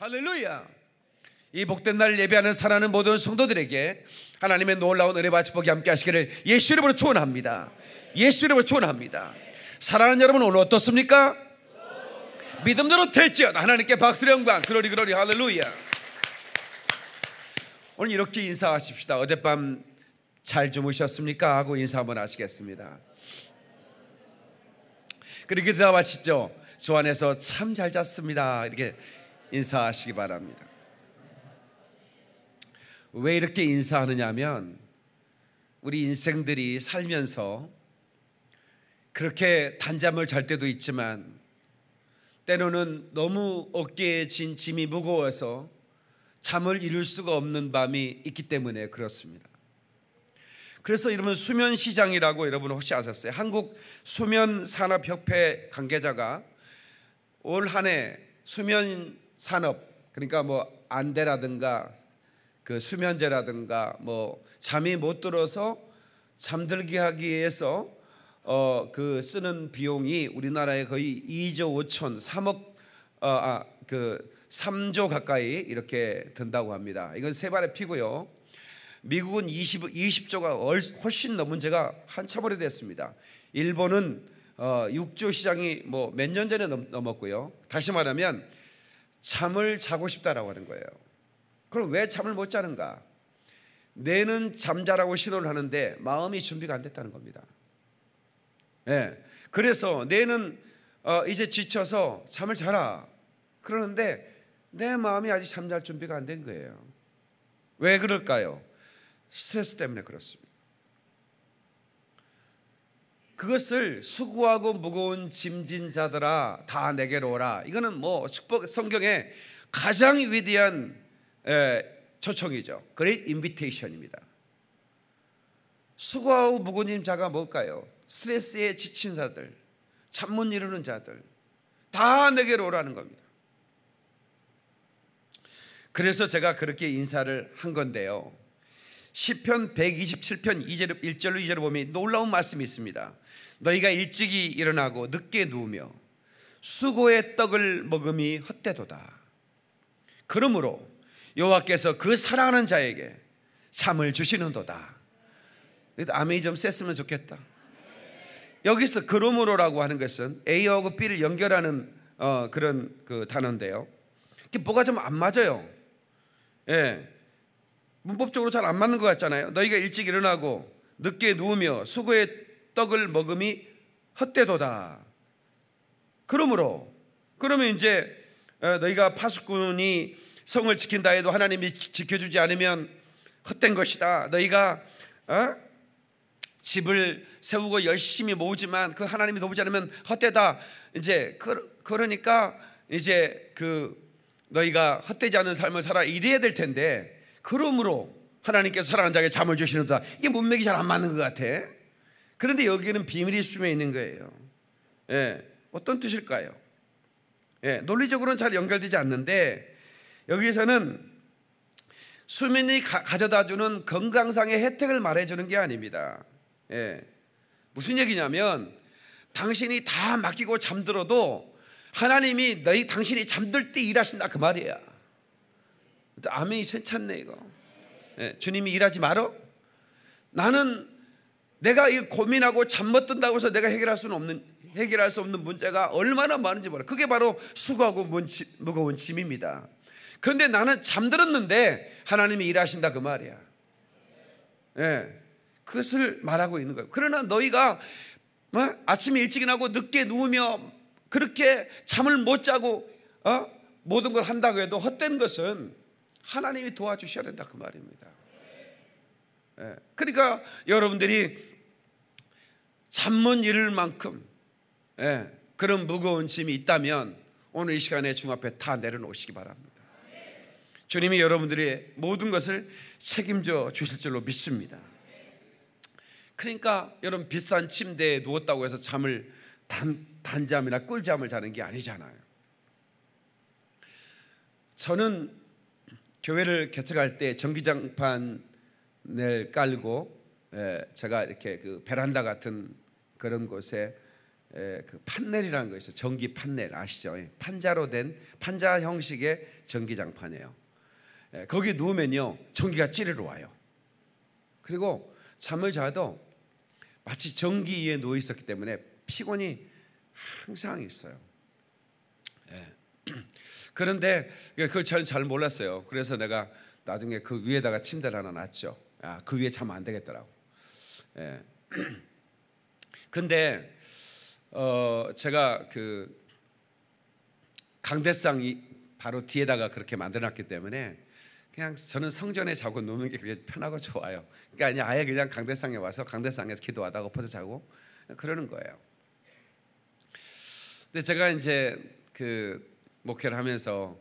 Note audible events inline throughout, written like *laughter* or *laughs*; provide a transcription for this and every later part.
할렐루야. 이 복된 날 예배하는 사랑하는 모든 성도들에게 하나님의 놀라운 은혜와 축복이 함께 하시기를 예수 이름으로 축원합니다. 예수 이름으로 축원합니다. 사랑하는 여러분 오늘 어떻습니까? 믿음대로 될지어다 하나님께 박수를 영광 그러리 그러리 할렐루야. 오늘 이렇게 인사하십시다. 어젯밤 잘 주무셨습니까? 하고 인사 한번 하시겠습니다. 그렇게 그 대답하시죠. 조 안에서 참 잘 잤습니다. 이렇게 인사하시기 바랍니다. 왜 이렇게 인사하느냐면 우리 인생들이 살면서 그렇게 단잠을 잘 때도 있지만 때로는 너무 어깨에 진 짐이 무거워서 잠을 이룰 수가 없는 밤이 있기 때문에 그렇습니다. 그래서 여러분 수면 시장이라고 여러분 혹시 아셨어요? 한국 수면 산업 협회 관계자가 올 한해 수면 산업 그러니까 뭐 안대라든가 그 수면제라든가 뭐 잠이 못 들어서 잠들게 하기 위해서 어 그 쓰는 비용이 우리나라에 거의 2조 5천 3억 어, 아그 3조 가까이 이렇게 든다고 합니다. 이건 세 발의 피고요. 미국은 20, 20조가 훨씬 넘은 제가 한참 오래됐습니다. 일본은 어, 6조 시장이 뭐 몇 년 전에 넘, 넘었고요. 다시 말하면 잠을 자고 싶다라고 하는 거예요. 그럼 왜 잠을 못 자는가? 뇌는 잠자라고 신호를 하는데 마음이 준비가 안 됐다는 겁니다. 예. 네. 그래서 뇌는 어, 이제 지쳐서 잠을 자라. 그러는데 내 마음이 아직 잠잘 준비가 안 된 거예요. 왜 그럴까요? 스트레스 때문에 그렇습니다. 그것을 수고하고 무거운 짐진 자들아 다 내게로 오라. 이거는 뭐 축복 성경의 가장 위대한 에, 초청이죠. 그레이트 인비테이션입니다. 수고하고 무거운 짐 자가 뭘까요? 스트레스에 지친 자들, 잠못 이루는 자들 다 내게로 오라는 겁니다. 그래서 제가 그렇게 인사를 한 건데요. 시편 127편 2절, 1절로 2절을 보면 놀라운 말씀이 있습니다. 너희가 일찍이 일어나고 늦게 누우며 수고의 떡을 먹음이 헛되도다. 그러므로 여호와께서 그 사랑하는 자에게 잠을 주시는도다. 아멘이 좀 셌으면 좋겠다. 여기서 그러므로라고 하는 것은 A하고 B를 연결하는 어, 그런 그 단어인데요. 이게 뭐가 좀 안 맞아요. 예. 문법적으로 잘 안 맞는 것 같잖아요. 너희가 일찍 일어나고 늦게 누우며 수고의 떡을 먹음이 헛되도다. 그러므로 그러면 이제 어, 너희가 파수꾼이 성을 지킨다 해도 하나님이 지켜주지 않으면 헛된 것이다. 너희가 어? 집을 세우고 열심히 모으지만 그 하나님이 도우지 않으면 헛되다. 이제 그, 그러니까 이제 그 너희가 헛되지 않은 삶을 살아 이래야 될 텐데 그러므로 하나님께서 사랑하 자에게 잠을 주시는다. 이게 문맥이 잘 안 맞는 것 같아. 그런데 여기는 비밀이 숨어 있는 거예요. 예, 어떤 뜻일까요? 예, 논리적으로는 잘 연결되지 않는데 여기에서는 수면이 가, 져다주는 건강상의 혜택을 말해주는 게 아닙니다. 예, 무슨 얘기냐면 당신이 다 맡기고 잠들어도 하나님이 너희 당신이 잠들 때 일하신다 그 말이야. 아멘이 괜찮네 이거. 예, 주님이 일하지 말어. 나는 내가 이 고민하고 잠 못 든다고 해서 내가 해결할 수는 없는 해결할 수 없는 문제가 얼마나 많은지 몰라. 그게 바로 수고하고 문치, 무거운 짐입니다. 그런데 나는 잠들었는데 하나님이 일하신다 그 말이야. 예. 네. 그것을 말하고 있는 거예요. 그러나 너희가 어? 아침에 일찍 일어나고 늦게 누우며 그렇게 잠을 못 자고 어? 모든 걸 한다고 해도 헛된 것은 하나님이 도와주셔야 된다 그 말입니다. 네. 그러니까 여러분들이 잠못 잃을 만큼 예, 그런 무거운 짐이 있다면 오늘 이 시간에 중 앞에 다 내려놓으시기 바랍니다. 주님이 여러분들의 모든 것을 책임져 주실 줄로 믿습니다. 그러니까 여러분 비싼 침대에 누웠다고 해서 잠을 단, 단잠이나 꿀잠을 자는 게 아니잖아요. 저는 교회를 개척할 때 전기장판을 깔고 예, 제가 이렇게 그 베란다 같은 그런 곳에 그 판넬이라는 것이 전기 판넬 아시죠? 예. 판자로 된 판자 형식의 전기장판이에요. 거기 누우면요 전기가 찌르러 와요. 그리고 잠을 자도 마치 전기 위에 누워 있었기 때문에 피곤이 항상 있어요. 예. *clears throat* 그런데 그 그걸 저는 잘 몰랐어요. 그래서 내가 나중에 그 위에다가 침대를 하나 놨죠. 아, 그 위에 자면 안 되겠더라고. 예. *clears throat* 근데 어 제가 그 강대상이 바로 뒤에다가 그렇게 만들어놨기 때문에 그냥 저는 성전에 자고 노는 게 그게 편하고 좋아요. 그러니까 아예 니아 그냥 강대상에 와서 강대상에서 기도하다가 엎어서 자고 그러는 거예요. 근데 제가 이제 그 목회를 하면서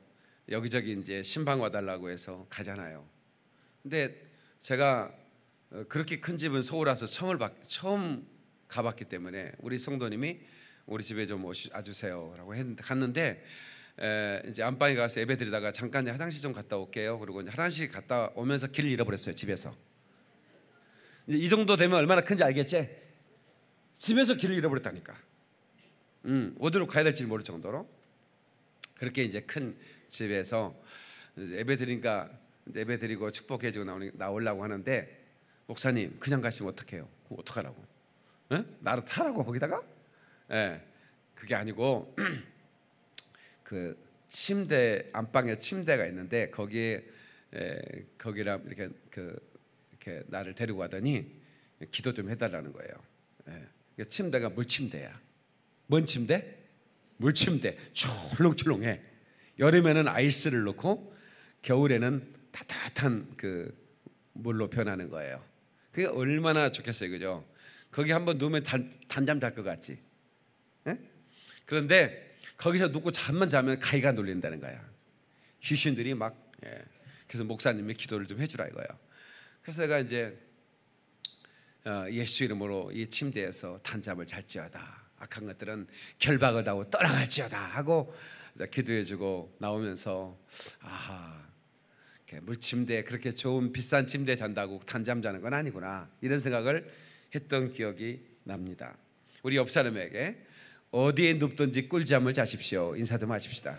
여기저기 이제 신방 와달라고 해서 가잖아요. 근데 제가 어, 그렇게 큰 집은 서울 와서 처음을 처음 가봤기 때문에 우리 성도님이 우리 집에 좀 오셔 주세요라고 했는데 갔는데 에, 이제 안방에 가서 예배 드리다가 잠깐 이제 화장실 좀 갔다 올게요. 그리고 이제 화장실 갔다 오면서 길을 잃어버렸어요 집에서. 이제 이 정도 되면 얼마나 큰지 알겠지? 집에서 길을 잃어버렸다니까. 음, 어디로 가야 될지 모를 정도로 그렇게 이제 큰 집에서 이제 예배 드리니까 예배 드리고 축복해주고 나오려고 하는데 목사님 그냥 가시면 어떡해요? 그럼 어떡하라고? 에? 예? 나를 타라고 거기다가? 예, 그게 아니고 *clears throat* 그 침대 안방에 침대가 있는데 거기에 에, 예, 거기랑 이렇게 그 이렇게 나를 데리고 가더니 기도 좀 해달라는 거예요. 예, 침대가 물침대야. 뭔 침대? 물침대. 출렁출렁해. 여름에는 아이스를 넣고 겨울에는 따뜻한 그 물로 변하는 거예요. 그게 얼마나 좋겠어요, 그죠? 거기 한번 누우면 단, 단잠 잘 것 같지. 에? 예? 그런데 거기서 눕고 잠만 자면 가위가 놀린다는 거야. 귀신들이 막 예. 그래서 목사님이 기도를 좀 해주라 이거야. 그래서 내가 이제 어, 예수 이름으로 이 침대에서 단잠을 잘지어다. 악한 것들은 결박을 하고 떠나갈지어다 하고 기도해주고 나오면서 아하 물침대 그렇게 좋은 비싼 침대 잔다고 단잠 자는 건 아니구나 이런 생각을 했던 기억이 납니다. 우리 옆 사람에게 어디에 눕든지 꿀잠을 자십시오. 인사 좀 하십시다.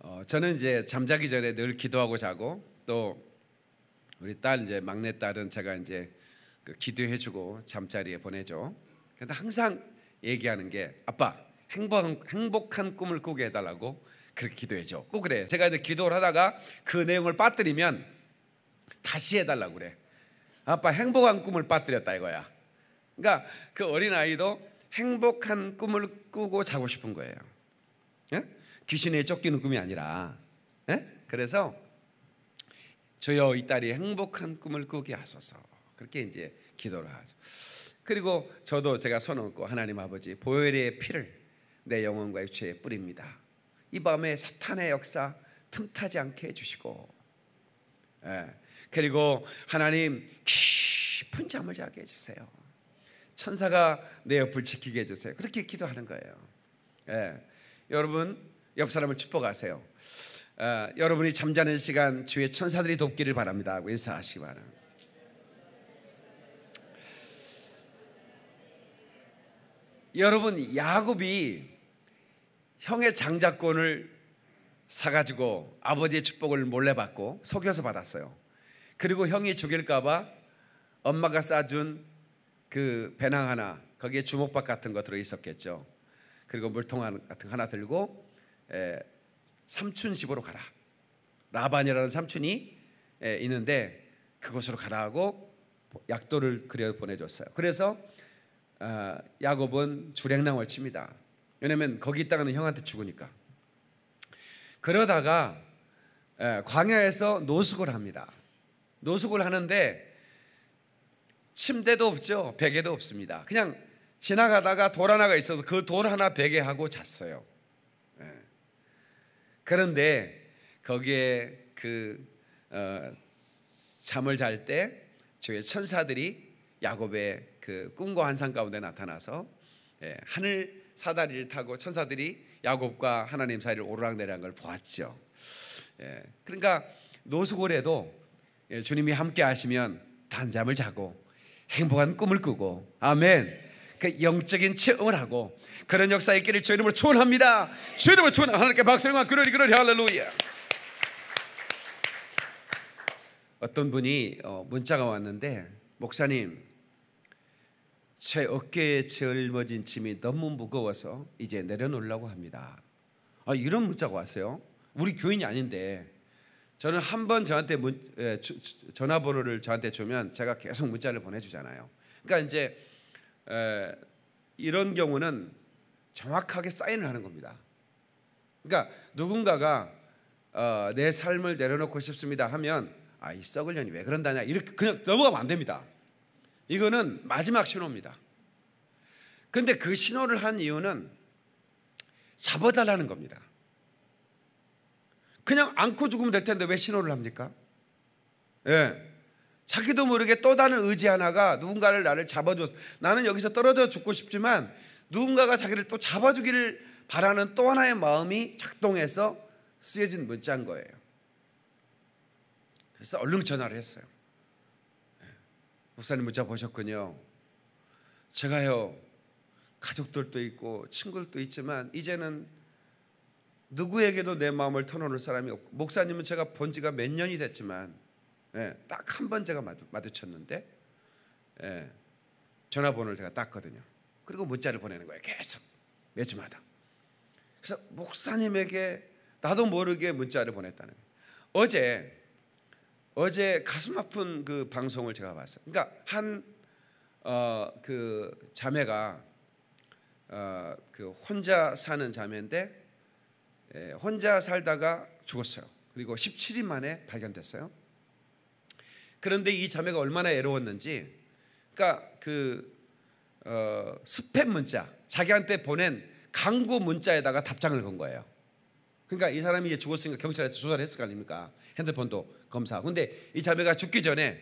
어, 저는 이제 잠자기 전에 늘 기도하고 자고 또 우리 딸 이제 막내 딸은 제가 이제 그 기도해주고 잠자리에 보내죠. 그데 항상 얘기하는 게 아빠 행복 행복한 꿈을 꾸게 해달라고 그렇게 기도해줘꼭그래 제가 이제 기도를 하다가 그 내용을 빠뜨리면 다시 해달라고 그래. 아빠 행복한 꿈을 빠뜨렸다 이거야. 그러니까 그 어린 아이도 행복한 꿈을 꾸고 자고 싶은 거예요. 예? 귀신에 쫓기는 꿈이 아니라. 예? 그래서 저여 이 딸이 행복한 꿈을 꾸게 하소서. 그렇게 이제 기도를 하죠. 그리고 저도 제가 손 얹고 하나님 아버지 보혈의 피를 내 영혼과 육체에 뿌립니다. 이 밤에 사탄의 역사 틈타지 않게 해주시고 예, 그리고 하나님 깊은 잠을 자게 해주세요. 천사가 내 옆을 지키게 해주세요. 그렇게 기도하는 거예요. 예, 여러분 옆 사람을 축복하세요. 예, 여러분이 잠자는 시간 주의 천사들이 돕기를 바랍니다. 하고 인사하시기 바랍니다. 여러분 야곱이 형의 장자권을 사가지고 아버지의 축복을 몰래 받고 속여서 받았어요. 그리고 형이 죽일까봐 엄마가 싸준 그 배낭 하나 거기에 주먹밥 같은 거 들어 있었겠죠. 그리고 물통 같은 하나 들고 에, 삼촌 집으로 가라. 라반이라는 삼촌이 에, 있는데 그곳으로 가라 하고 약도를 그려 보내줬어요. 그래서 어, 야곱은 주랭랑을 칩니다. 왜냐면 거기 있다가는 형한테 죽으니까. 그러다가 예, 광야에서 노숙을 합니다. 노숙을 하는데 침대도 없죠. 베개도 없습니다. 그냥 지나가다가 돌 하나가 있어서 그 돌 하나 베개하고 잤어요. 예. 그런데 거기에 그 어, 잠을 잘때 저의 천사들이 야곱의 그 꿈과 환상 가운데 나타나서 예, 하늘 사다리를 타고 천사들이 야곱과 하나님 사이를 오르락내리락 을 보았죠. 예, 그러니까 노수고래도 예, 주님이 함께 하시면 단잠을 자고 행복한 꿈을 꾸고 아멘. 그 영적인 체험을 하고 그런 역사의 길을 주 이름으로 축원합니다. 주 이름으로 축원. 하나님께 박수와 그러리 그러리 할렐루야. 어떤 분이 어, 문자가 왔는데 목사님 제 어깨에 짊어진 짐이 너무 무거워서 이제 내려놓으려고 합니다. 아, 이런 문자가 왔어요. 우리 교인이 아닌데 저는 한 번 저한테 문, 에, 주, 전화번호를 저한테 주면 제가 계속 문자를 보내주잖아요. 그러니까 이제 에, 이런 경우는 정확하게 사인을 하는 겁니다. 그러니까 누군가가 어, 내 삶을 내려놓고 싶습니다 하면 아 이 썩을 년이 왜 그런다냐 이렇게 그냥 넘어가면 안 됩니다. 이거는 마지막 신호입니다. 근데 그 신호를 한 이유는 잡아달라는 겁니다. 그냥 안고 죽으면 될 텐데 왜 신호를 합니까? 예. 자기도 모르게 또 다른 의지 하나가 누군가를 나를 잡아줬. 나는 여기서 떨어져 죽고 싶지만 누군가가 자기를 또 잡아주기를 바라는 또 하나의 마음이 작동해서 쓰여진 문자인 거예요. 그래서 얼른 전화를 했어요. 목사님 문자 보셨군요. 제가요 가족들도 있고 친구들도 있지만 이제는 누구에게도 내 마음을 터놓을 사람이 없고 목사님은 제가 본 지가 몇 년이 됐지만 예, 딱한 번 제가 마주, 마주쳤는데 예, 전화번호를 제가 땄거든요. 그리고 문자를 보내는 거예요. 계속 매주마다. 그래서 목사님에게 나도 모르게 문자를 보냈다는 거예요. 어제 어제 가슴 아픈 그 방송을 제가 봤어요. 그러니까 한그 어, 그 자매가 어, 그 혼자 사는 자매인데 에, 예, 혼자 살다가 죽었어요. 그리고 17일 만에 발견됐어요. 그런데 이 자매가 얼마나 애로웠는지, 그러니까 그 어, 스팸 문자, 자기한테 보낸 강구 문자에다가 답장을 건 거예요. 그러니까 이 사람이 이제 죽었으니까 경찰에서 조사를 했을 거 아닙니까? 핸드폰도 검사하고. 근데 이 자매가 죽기 전에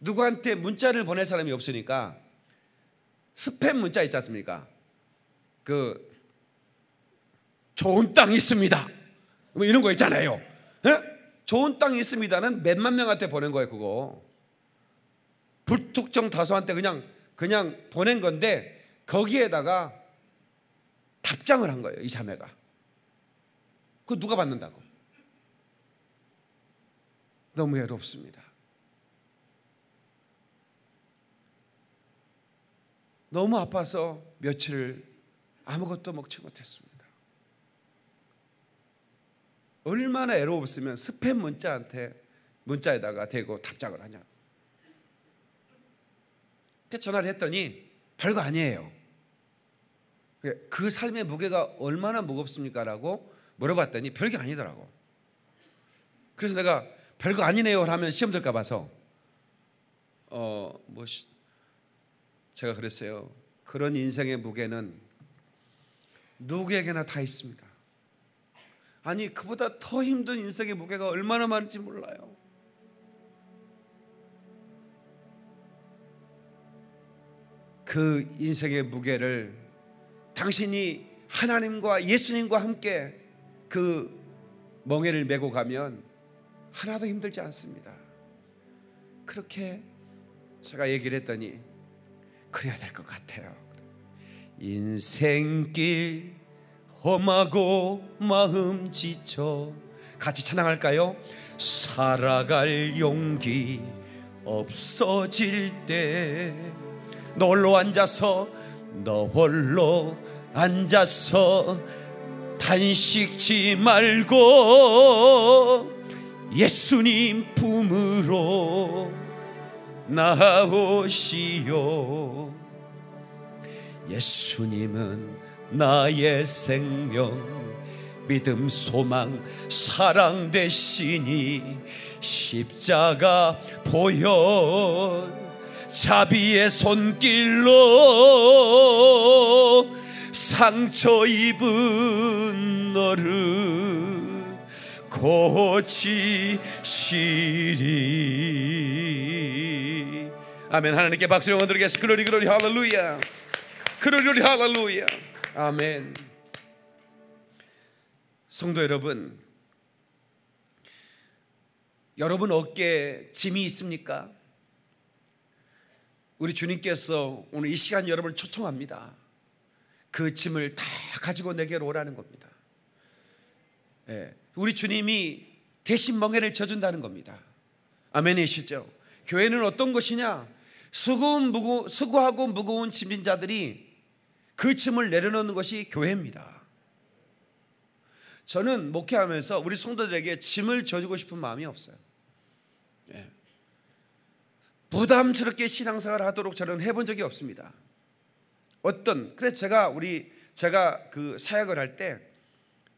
누구한테 문자를 보낼 사람이 없으니까 스팸 문자 있지 않습니까? 그 좋은 땅 있습니다. 뭐 이런 거 있잖아요. 에? 예? 좋은 땅이 있습니다는 몇 만 명한테 보낸 거예요, 그거. 불특정 다수한테 그냥 그냥 보낸 건데 거기에다가 답장을 한 거예요, 이 자매가. 그 누가 받는다고? 너무 외롭습니다. 너무 아파서 며칠 아무것도 먹지 못했습니다. 얼마나 애로웠으면 스팸 문자한테 문자에다가 대고 답장을 하냐. 그 전화를 했더니 별거 아니에요. 그 삶의 무게가 얼마나 무겁습니까라고 물어봤더니 별게 아니더라고. 그래서 내가 별거 아니네요 하면 시험 들까 봐서 어뭐 제가 그랬어요. 그런 인생의 무게는 누구에게나 다 있습니다. 아니 그보다 더 힘든 인생의 무게가 얼마나 많은지 몰라요. 그 인생의 무게를 당신이 하나님과 예수님과 함께 그멍에를 메고 가면 하나도 힘들지 않습니다. 그렇게 제가 얘기를 했더니 그래야 될 것 같아요. 인생길 험하고 마음 지쳐 같이 찬양할까요? 살아갈 용기 없어질 때 널로 앉아서 너 홀로 앉아서 단식지 말고 예수님 품으로 나오시오 예수님은 나의 생명 믿음 소망 사랑 되시니 십자가 보여 자비의 손길로 상처 입은 너를 고치시리 아멘 하나님께 박수 영원 드리겠 그러리 그러리 할렐루야 그러리 그러리 할렐루야 아멘 성도 여러분 여러분 어깨에 짐이 있습니까? 우리 주님께서 오늘 이 시간 여러분을 초청합니다 그 짐을 다 가지고 내게로 오라는 겁니다. 예, 우리 주님이 대신 멍해를 져준다는 겁니다. 아멘이시죠? 교회는 어떤 것이냐? 수고운 무거, 수고하고 무거운 짐진 자들이 그 짐을 내려놓는 것이 교회입니다. 저는 목회하면서 우리 성도들에게 짐을 져주고 싶은 마음이 없어요. 예. 부담스럽게 신앙생활 하도록 저는 해본 적이 없습니다. 어떤 그래서 제가 우리 제가 그 사역을 할때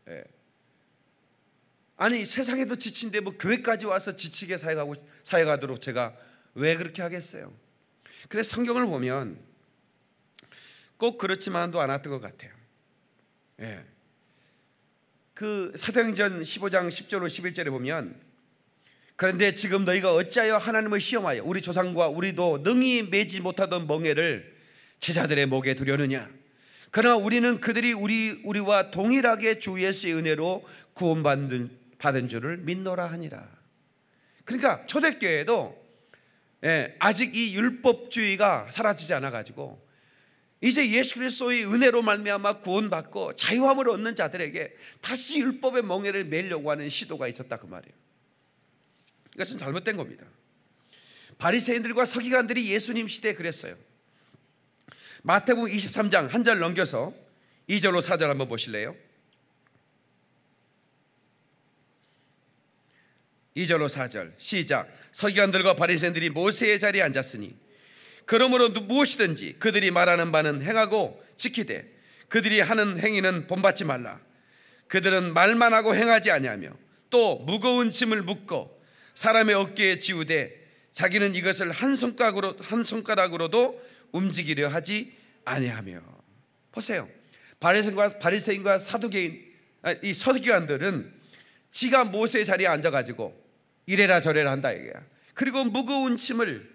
예. 아니 세상에도 지친데 뭐 교회까지 와서 지치게 사역하고 사역하도록 제가 왜 그렇게 하겠어요? 근데 성경을 보면 꼭 그렇지만도 않았던 것 같아요. 예. 그 사도행전 15장 10절로 11절에 보면 그런데 지금 너희가 어찌하여 하나님을 시험하여 우리 조상과 우리도 능히 매지 못하던 멍에를 제자들의 목에 두려느냐? 그러나 우리는 그들이 우리 우리와 동일하게 주 예수의 은혜로 구원받은 받은 줄을 믿노라 하니라. 그러니까 초대교회도 예, 아직 이 율법주의가 사라지지 않아 가지고 이제 예수 그리스도의 은혜로 말미암아 구원받고 자유함을 얻는 자들에게 다시 율법의 멍에를 매려고 하는 시도가 있었다 그 말이에요. 이것은 잘못된 겁니다. 바리새인들과 서기관들이 예수님 시대에 그랬어요. 마태복음 23장 한 절 넘겨서 2절로 4절 한번 보실래요? 2절로 4절 시작 서기관들과 바리새인들이 모세의 자리에 앉았으니 그러므로 무엇이든지 그들이 말하는 바는 행하고 지키되 그들이 하는 행위는 본받지 말라 그들은 말만 하고 행하지 아니하며 또 무거운 짐을 묶고 사람의 어깨에 지우되 자기는 이것을 한 손가락으로 한 손가락으로도 움직이려 하지 아니하며 보세요. 바리새인과 바리새인과 사두개인 아, 이 서기관들은 지가 모세의 자리에 앉아 가지고 이래라 저래라 한다 이거야. 그리고 무거운 짐을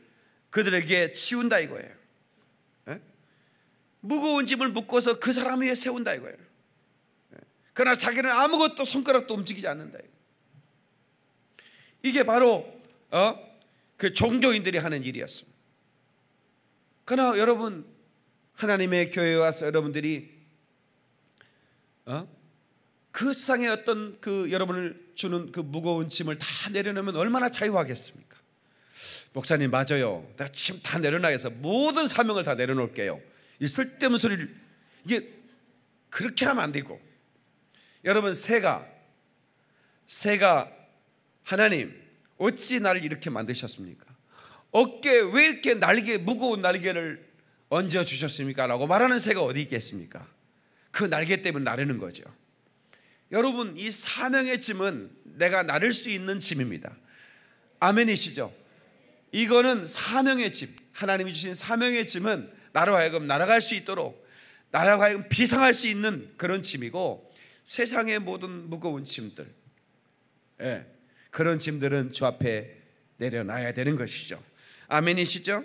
그들에게 치운다 이거예요. 에? 예? 무거운 짐을 묶어서 그 사람 위에 세운다 이거예요. 에? 예? 그러나 자기는 아무것도 손가락도 움직이지 않는다. 이거예요. 이게 바로 어? 그 종교인들이 하는 일이었습니 그러나 여러분 하나님의 교회에 와서 여러분들이 어? 그 세상의 어떤 그 여러분을 주는 그 무거운 짐을 다 내려놓으면 얼마나 자유하겠습니까? 목사님 맞아요. 내가 짐 다 내려놔서 모든 사명을 다 내려놓을게요. 이 쓸데없는 소리를 이게 그렇게 하면 안 되고 여러분 새가 새가 하나님 어찌 나를 이렇게 만드셨습니까? 어깨 왜 이렇게 날개 무거운 날개를 얹어 주셨습니까라고 말하는 새가 어디 있겠습니까? 그 날개 때문에 나르는 거죠. 여러분 이 사명의 짐은 내가 나를 수 있는 짐입니다. 아멘이시죠? 이거는 사명의 짐. 하나님이 주신 사명의 짐은 나로 하여금 날아갈 수 있도록 나로 하여금 비상할 수 있는 그런 짐이고 세상의 모든 무거운 짐들. 예. 그런 짐들은 주 앞에 내려놔야 되는 것이죠. 아멘이시죠?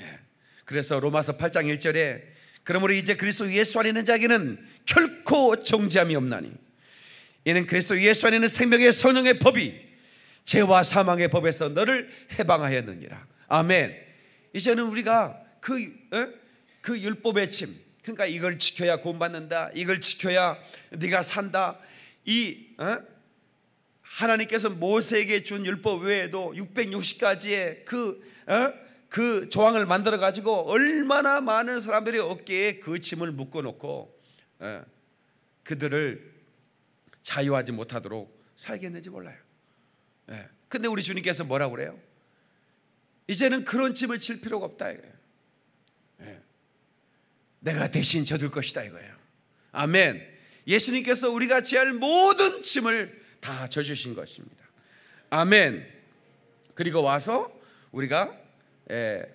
예. 그래서 로마서 8장 1절에 그러므로 이제 그리스도 예수 안에 있는 자에게는 결코 정죄함이 없나니 이는 그리스도 예수 안에 있는 생명의 성령의 법이 죄와 사망의 법에서 너를 해방하였느니라. 아멘. 이제는 우리가 그, 에? 어? 그 율법의 침, 그러니까 이걸 지켜야 구원받는다. 이걸 지켜야 네가 산다. 이 에? 어? 하나님께서 모세에게 준 율법 외에도 660가지의 그, 어? 그 조항을 만들어 가지고 얼마나 많은 사람들이 어깨에 그 짐을 묶어 놓고 어, 그들을 자유하지 못하도록 살겠는지 몰라요. 예. 근데 우리 주님께서 뭐라고 그래요? 이제는 그런 짐을 질 필요가 없다 이거예요. 예. 내가 대신 져줄 것이다 이거예요. 아멘. 예수님께서 우리가 지할 모든 짐을 다 져주신 것입니다. 아멘. 그리고 와서 우리가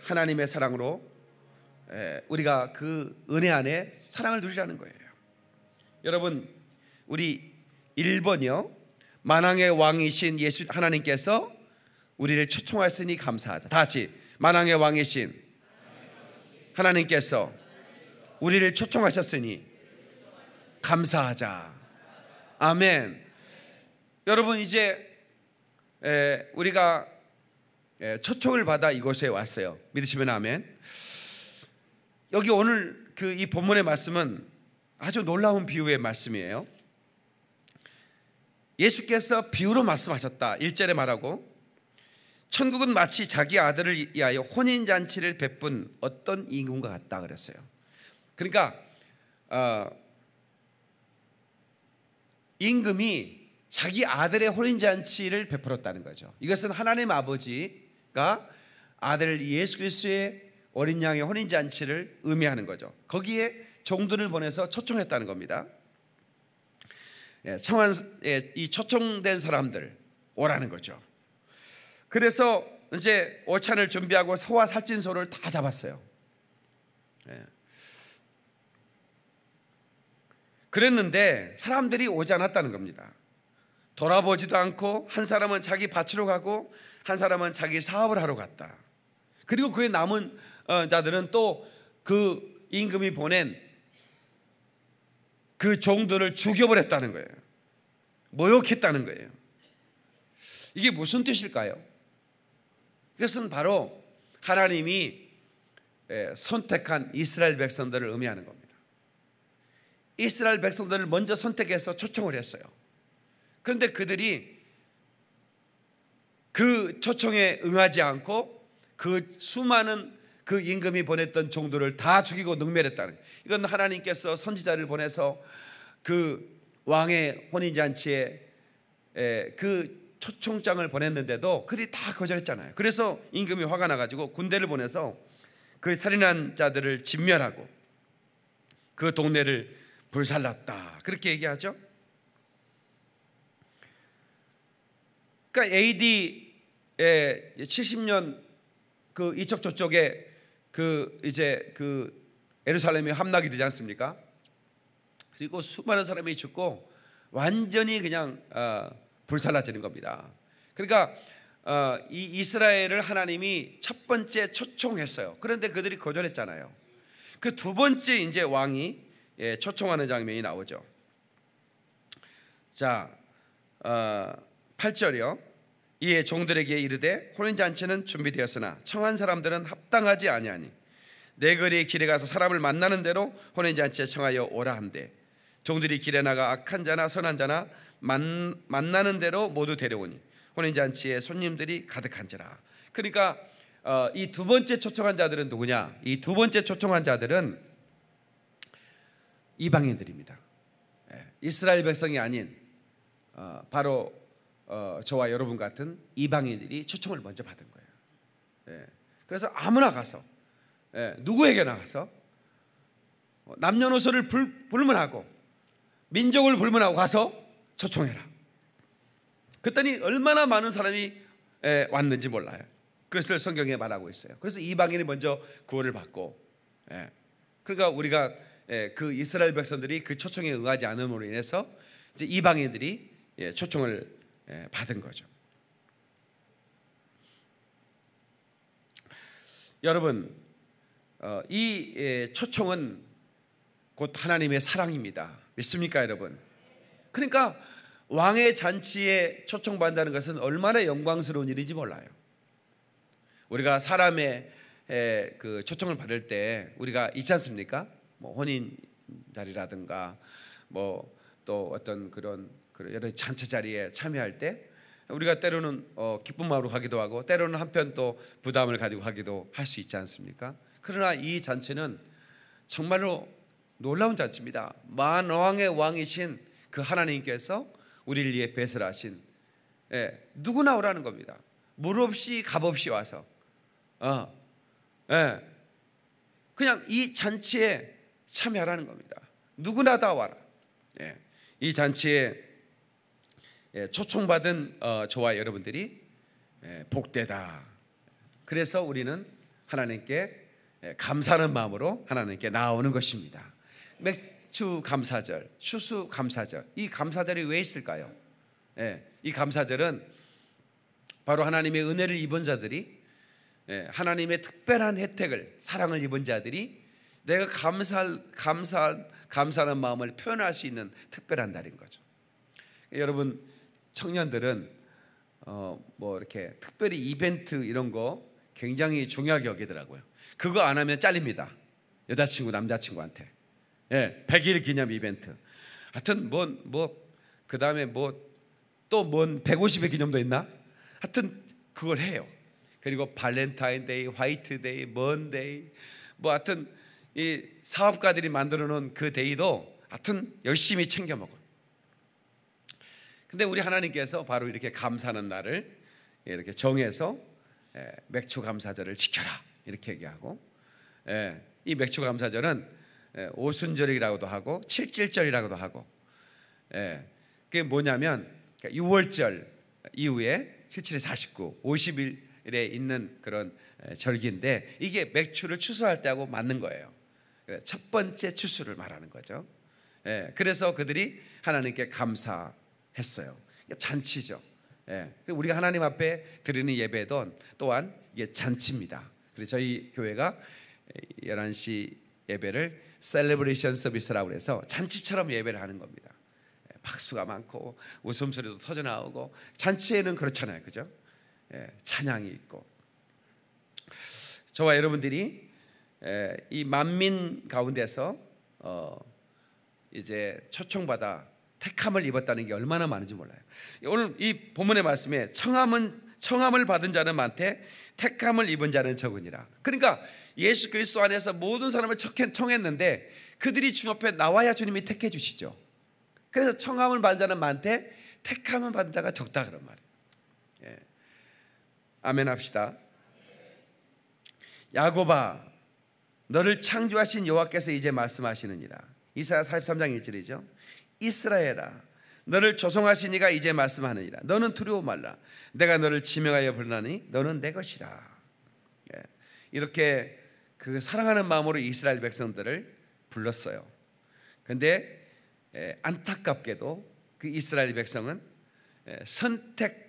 하나님의 사랑으로 우리가 그 은혜 안에 사랑을 누리자는 거예요. 여러분, 우리 1번이요. 만왕의 왕이신 예수 하나님께서 우리를 초청하였으니 감사하다. 다 같이 만왕의 왕이신 하나님께서 우리를 초청하셨으니 감사하자. 아멘. 여러분 이제 우리가 초청을 받아 이곳에 왔어요. 믿으시면 아멘. 여기 오늘 그 이 본문의 말씀은 아주 놀라운 비유의 말씀이에요. 예수께서 비유로 말씀하셨다. 일절에 말하고 천국은 마치 자기 아들을 위하여 혼인 잔치를 베푼 어떤 인군과 같다 그랬어요. 그러니까 어, 임금이 자기 아들의 혼인잔치를 베풀었다는 거죠. 이것은 하나님 아버지가 아들 예수 그리스도의 어린 양의 혼인잔치를 의미하는 거죠. 거기에 종들을 보내서 초청했다는 겁니다. 예, 청한 예, 이 초청된 사람들 오라는 거죠. 그래서 이제 오찬을 준비하고 소와 살찐소를 다 잡았어요. 예. 그랬는데 사람들이 오지 않았다는 겁니다. 돌아보지도 않고 한 사람은 자기 밭으로 가고 한 사람은 자기 사업을 하러 갔다. 그리고 그의 남은 어, 자들은 또 그 임금이 보낸 그 종들을 죽여버렸다는 거예요. 모욕했다는 거예요. 이게 무슨 뜻일까요? 그것은 바로 하나님이 예, 선택한 이스라엘 백성들을 의미하는 겁니다. 이스라엘 백성들을 먼저 선택해서 초청을 했어요. 그런데 그들이 그 초청에 응하지 않고 그 수많은 그 임금이 보냈던 종들을 다 죽이고 능멸했다는 이건 하나님께서 선지자를 보내서 그 왕의 혼인잔치에 그 초청장을 보냈는데도 그들이 다 거절했잖아요 그래서 임금이 화가 나가지고 군대를 보내서 그 살인한 자들을 진멸하고 그 동네를 불살랐다 그렇게 얘기하죠 그러니까 AD 70년 그 이쪽 저쪽에 그 이제 그 에루살렘이 함락이 되지 않습니까? 그리고 수많은 사람이 죽고 완전히 그냥 어, 불살라지는 겁니다. 그러니까 어, 이 이스라엘을 하나님이 첫 번째 초청했어요. 그런데 그들이 거절했잖아요. 그 두 번째 이제 왕이 예, 초청하는 장면이 나오죠. 자, 어, 8절이요. 이에 종들에게 이르되 혼인 잔치는 준비되었으나 청한 사람들은 합당하지 아니하니 내 거리 길에 가서 사람을 만나는 대로 혼인 잔치에 청하여 오라 한대. 종들이 길에 나가 악한 자나 선한 자나 만, 만나는 대로 모두 데려오니 혼인 잔치에 손님들이 가득한지라. 그러니까 어, 이두 번째 초청한 자들은 누구냐? 이 두 번째 초청한 자들은 이방인들입니다. 예, 이스라엘 백성이 아닌 어, 바로 어, 저와 여러분 같은 이방인들이 초청을 먼저 받은 거예요. 예. 그래서 아무나 가서 예, 누구에게나 가서 어, 남녀노소를 불, 불문하고 민족을 불문하고 가서 초청해라. 그랬더니 얼마나 많은 사람이 예, 왔는지 몰라요. 그것을 성경에 말하고 있어요. 그래서 이방인이 먼저 구원을 받고 예. 그러니까 우리가 예, 그 이스라엘 백성들이 그 초청에 응하지 않음으로 인해서 이방인들이 예, 초청을 예, 받은 거죠. 여러분, 어, 이 예, 초청은 곧 하나님의 사랑입니다. 믿습니까, 여러분? 그러니까 왕의 잔치에 초청받는다는 것은 얼마나 영광스러운 일인지 몰라요. 우리가 사람의 예, 그 초청을 받을 때 우리가 있지 않습니까? 뭐 혼인 자리라든가 뭐 또 어떤 그런 그래 여러 잔치 자리에 참여할 때 우리가 때로는 어, 기쁜 마음으로 가기도 하고 때로는 한편 또 부담을 가지고 가기도 할 수 있지 않습니까? 그러나 이 잔치는 정말로 놀라운 잔치입니다. 만 왕의 왕이신 그 하나님께서 우리를 위해 배설하신 예, 누구나 오라는 겁니다. 물 없이 값 없이 와서 어, 예, 그냥 이 잔치에 참여하라는 겁니다. 누구나 다 와라. 예, 이 잔치에 예, 초청받은 어, 저와 여러분들이 예, 복되다. 그래서 우리는 하나님께 예, 감사하는 마음으로 하나님께 나오는 것입니다. 맥주 감사절, 추수 감사절. 이 감사절이 왜 있을까요? 이 감사절은 바로 하나님의 은혜를 입은 자들이 하나님의 특별한 혜택을 사랑을 입은 자들이 내가 감사 감사 감사하는 마음을 표현할 수 있는 특별한 날인 거죠. 여러분 청년들은 어 뭐 이렇게 특별히 이벤트 이런 거 굉장히 중요하게 여기더라고요. 그거 안 하면 잘립니다. 여자친구 남자친구한테. 예, 100일 기념 이벤트. 하여튼 뭔 뭐 그다음에 뭐 또 뭔 150일 기념도 있나? 하여튼 그걸 해요. 그리고 발렌타인데이, 화이트데이, 먼데이 뭐 하여튼 이 사업가들이 만들어 놓은 그 데이도 하여튼 열심히 챙겨 먹어요. 근데 우리 하나님께서 바로 이렇게 감사하는 날을 이렇게 정해서 예, 맥주 감사절을 지켜라 이렇게 얘기하고 예, 이 맥주 감사절은 예, 오순절이라고도 하고 칠칠절이라고도 하고 그게 뭐냐면 6월절 그러니까 이후에 칠칠에 49, 50일에 있는 그런 절기인데 이게 맥주를 추수할 때하고 맞는 거예요. 첫 번째 추수를 말하는 거죠. 그래서 그들이 하나님께 감사 하고 했어요. 잔치죠. 예. 우리가 하나님 앞에 드리는 예배던 또한 이게 잔치입니다. 그래서 저희 교회가 11시 예배를 셀레브레이션 서비스라고 해서 잔치처럼 예배를 하는 겁니다. 예, 박수가 많고 웃음소리도 터져 나오고 잔치에는 그렇잖아요. 그죠? 예, 찬양이 있고 저와 여러분들이 예, 이 만민 가운데서 어, 이제 초청받아 택함을 입었다는 게 얼마나 많은지 몰라요. 오늘 이 본문의 말씀에 청함은 청함을 받은 자는 많되 택함을 입은 자는 적으니라. 그러니까 예수 그리스도 안에서 모든 사람을 청했는데 그들이 주 앞에 나와야 주님이 택해 주시죠. 그래서 청함을 받은 자는 많되 택함을 받은 자가 적다 그런 말이에요. 예. 아멘 합시다. 야고바 너를 창조하신 여호와께서 이제 말씀하시느니라. 이사야 43장 1절이죠. 이스라엘아 너를 조성하시니가 이제 말씀하느니라 너는 두려워 말라 내가 너를 지명하여 불나니 러 너는 내 것이라 예. 이렇게 그 사랑하는 마음으로 이스라엘 백성들을 불렀어요 근데 예, 안타깝게도 그 이스라엘 백성은 예, 선택되고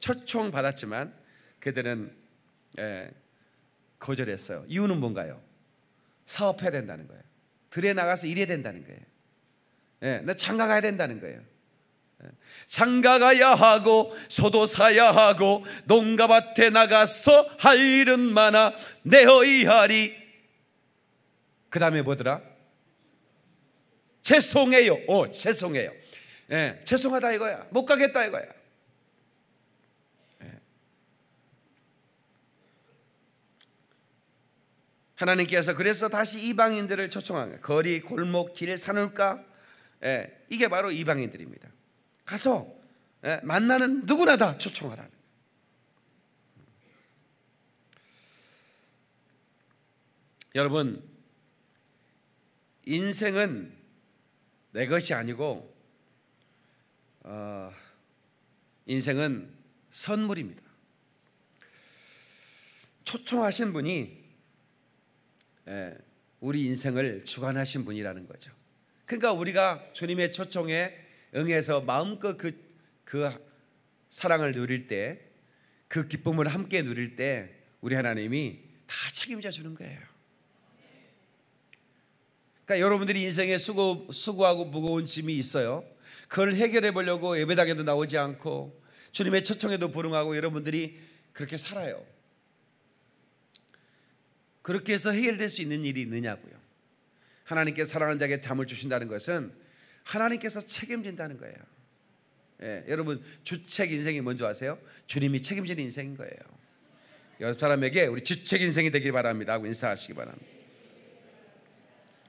초청 받았지만 그들은 거절했어요 이유는 뭔가요? 사업해야 된다는 거예요 들에 나가서 일해야 된다는 거예요 예, 나 장가 가야 된다는 거예요. 예. 장가 가야 하고 소도 사야 하고 농가밭에 나가서 할 일은 많아 내어이하리 그 다음에 뭐더라? 죄송해요 어 죄송해요 예, 죄송하다 이거야 못 가겠다 이거야 예. 하나님께서 그래서 다시 이방인들을 초청하거 거리 골목 길 산울가 예, 이게 바로 이방인들입니다. 가서 예, 만나는 누구나 다초청하라 여러분 인생은 내 것이 아니고 어, 인생은 선물입니다. 초청하신 분이 예, 우리 인생을 주관하신 분이라는 거죠. 그러니까 우리가 주님의 초청에 응해서 마음껏 그, 그 사랑을 누릴 때, 그 기쁨을 함께 누릴 때, 우리 하나님이 다 책임져 주는 거예요. 그러니까 여러분들이 인생에 수고, 수고하고 무거운 짐이 있어요. 그걸 해결해 보려고 예배당에도 나오지 않고 주님의 초청에도 불응하고 여러분들이 그렇게 살아요. 그렇게 해서 해결될 수 있는 일이 있느냐고요. 하나님께 사랑하는 자에게 잠을 주신다는 것은 하나님께서 책임진다는 거예요. 예, 여러분 주책 인생이 뭔지 아세요? 주님이 책임지는 인생인 거예요. 옆 사람에게 우리 주책 인생이 되길 바랍니다. 하고 인사하시기 바랍니다.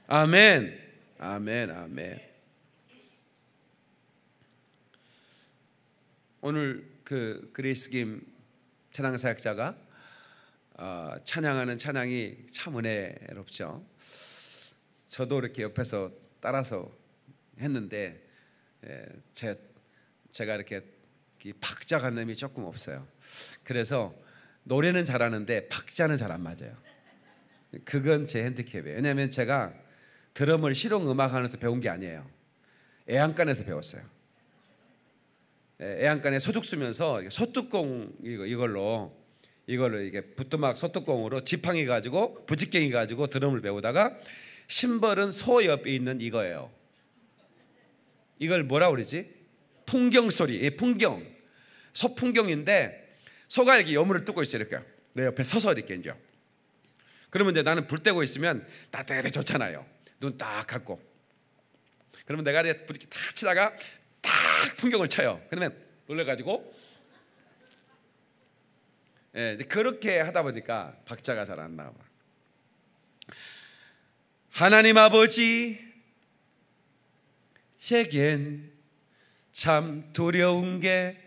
아멘, 아멘, 아멘. 오늘 그그레스김 찬양 사역자가 어, 찬양하는 찬양이 참 은혜롭죠. 저도 이렇게 옆에서 따라서 했는데 예, 제, 제가 이렇게 박자가 냄이 조금 없어요. 그래서 노래는 잘하는데 박자는 잘 안 맞아요. 그건 제 핸디캡이에요. 왜냐하면 제가 드럼을 실용 음악하면서 배운 게 아니에요. 애양간에서 배웠어요. 예, 애양간에 소죽 쓰면서 소뚜껑 이걸로 이걸로 이게 부뚜막 소뚜껑으로 지팡이 가지고 부직갱이 가지고 드럼을 배우다가 심벌은 소 옆에 있는 이거예요. 이걸 뭐라 그러지? 풍경 소리. 예, 풍경. 소 풍경인데 소가 이렇게 여물을 뚫고 있어요. 이렇게. 내 옆에 서서 이렇게 이제. 그러면 이제 나는 불 떼고 있으면 따뜻해 좋잖아요. 눈딱 감고. 그러면 내가 이렇게 다 치다가 딱 풍경을 쳐요. 그러면 놀래가지고 예, 그렇게 하다 보니까 박자가 잘 안 나와. 하나님 아버지, 제겐 참 두려운 게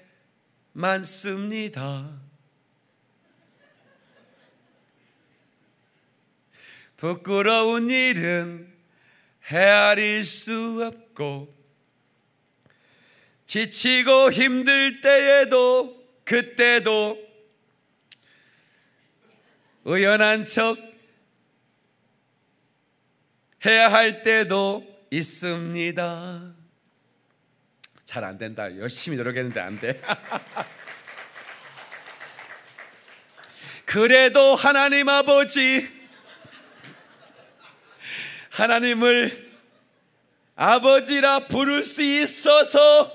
많습니다. 부끄러운 일은 헤아릴 수 없고 지치고 힘들 때에도 그때도 우연한척 해야 할 때도 있습니다. 잘 안 된다. 열심히 노력했는데 안 돼. *laughs* 그래도 하나님 아버지 하나님을 아버지라 부를 수 있어서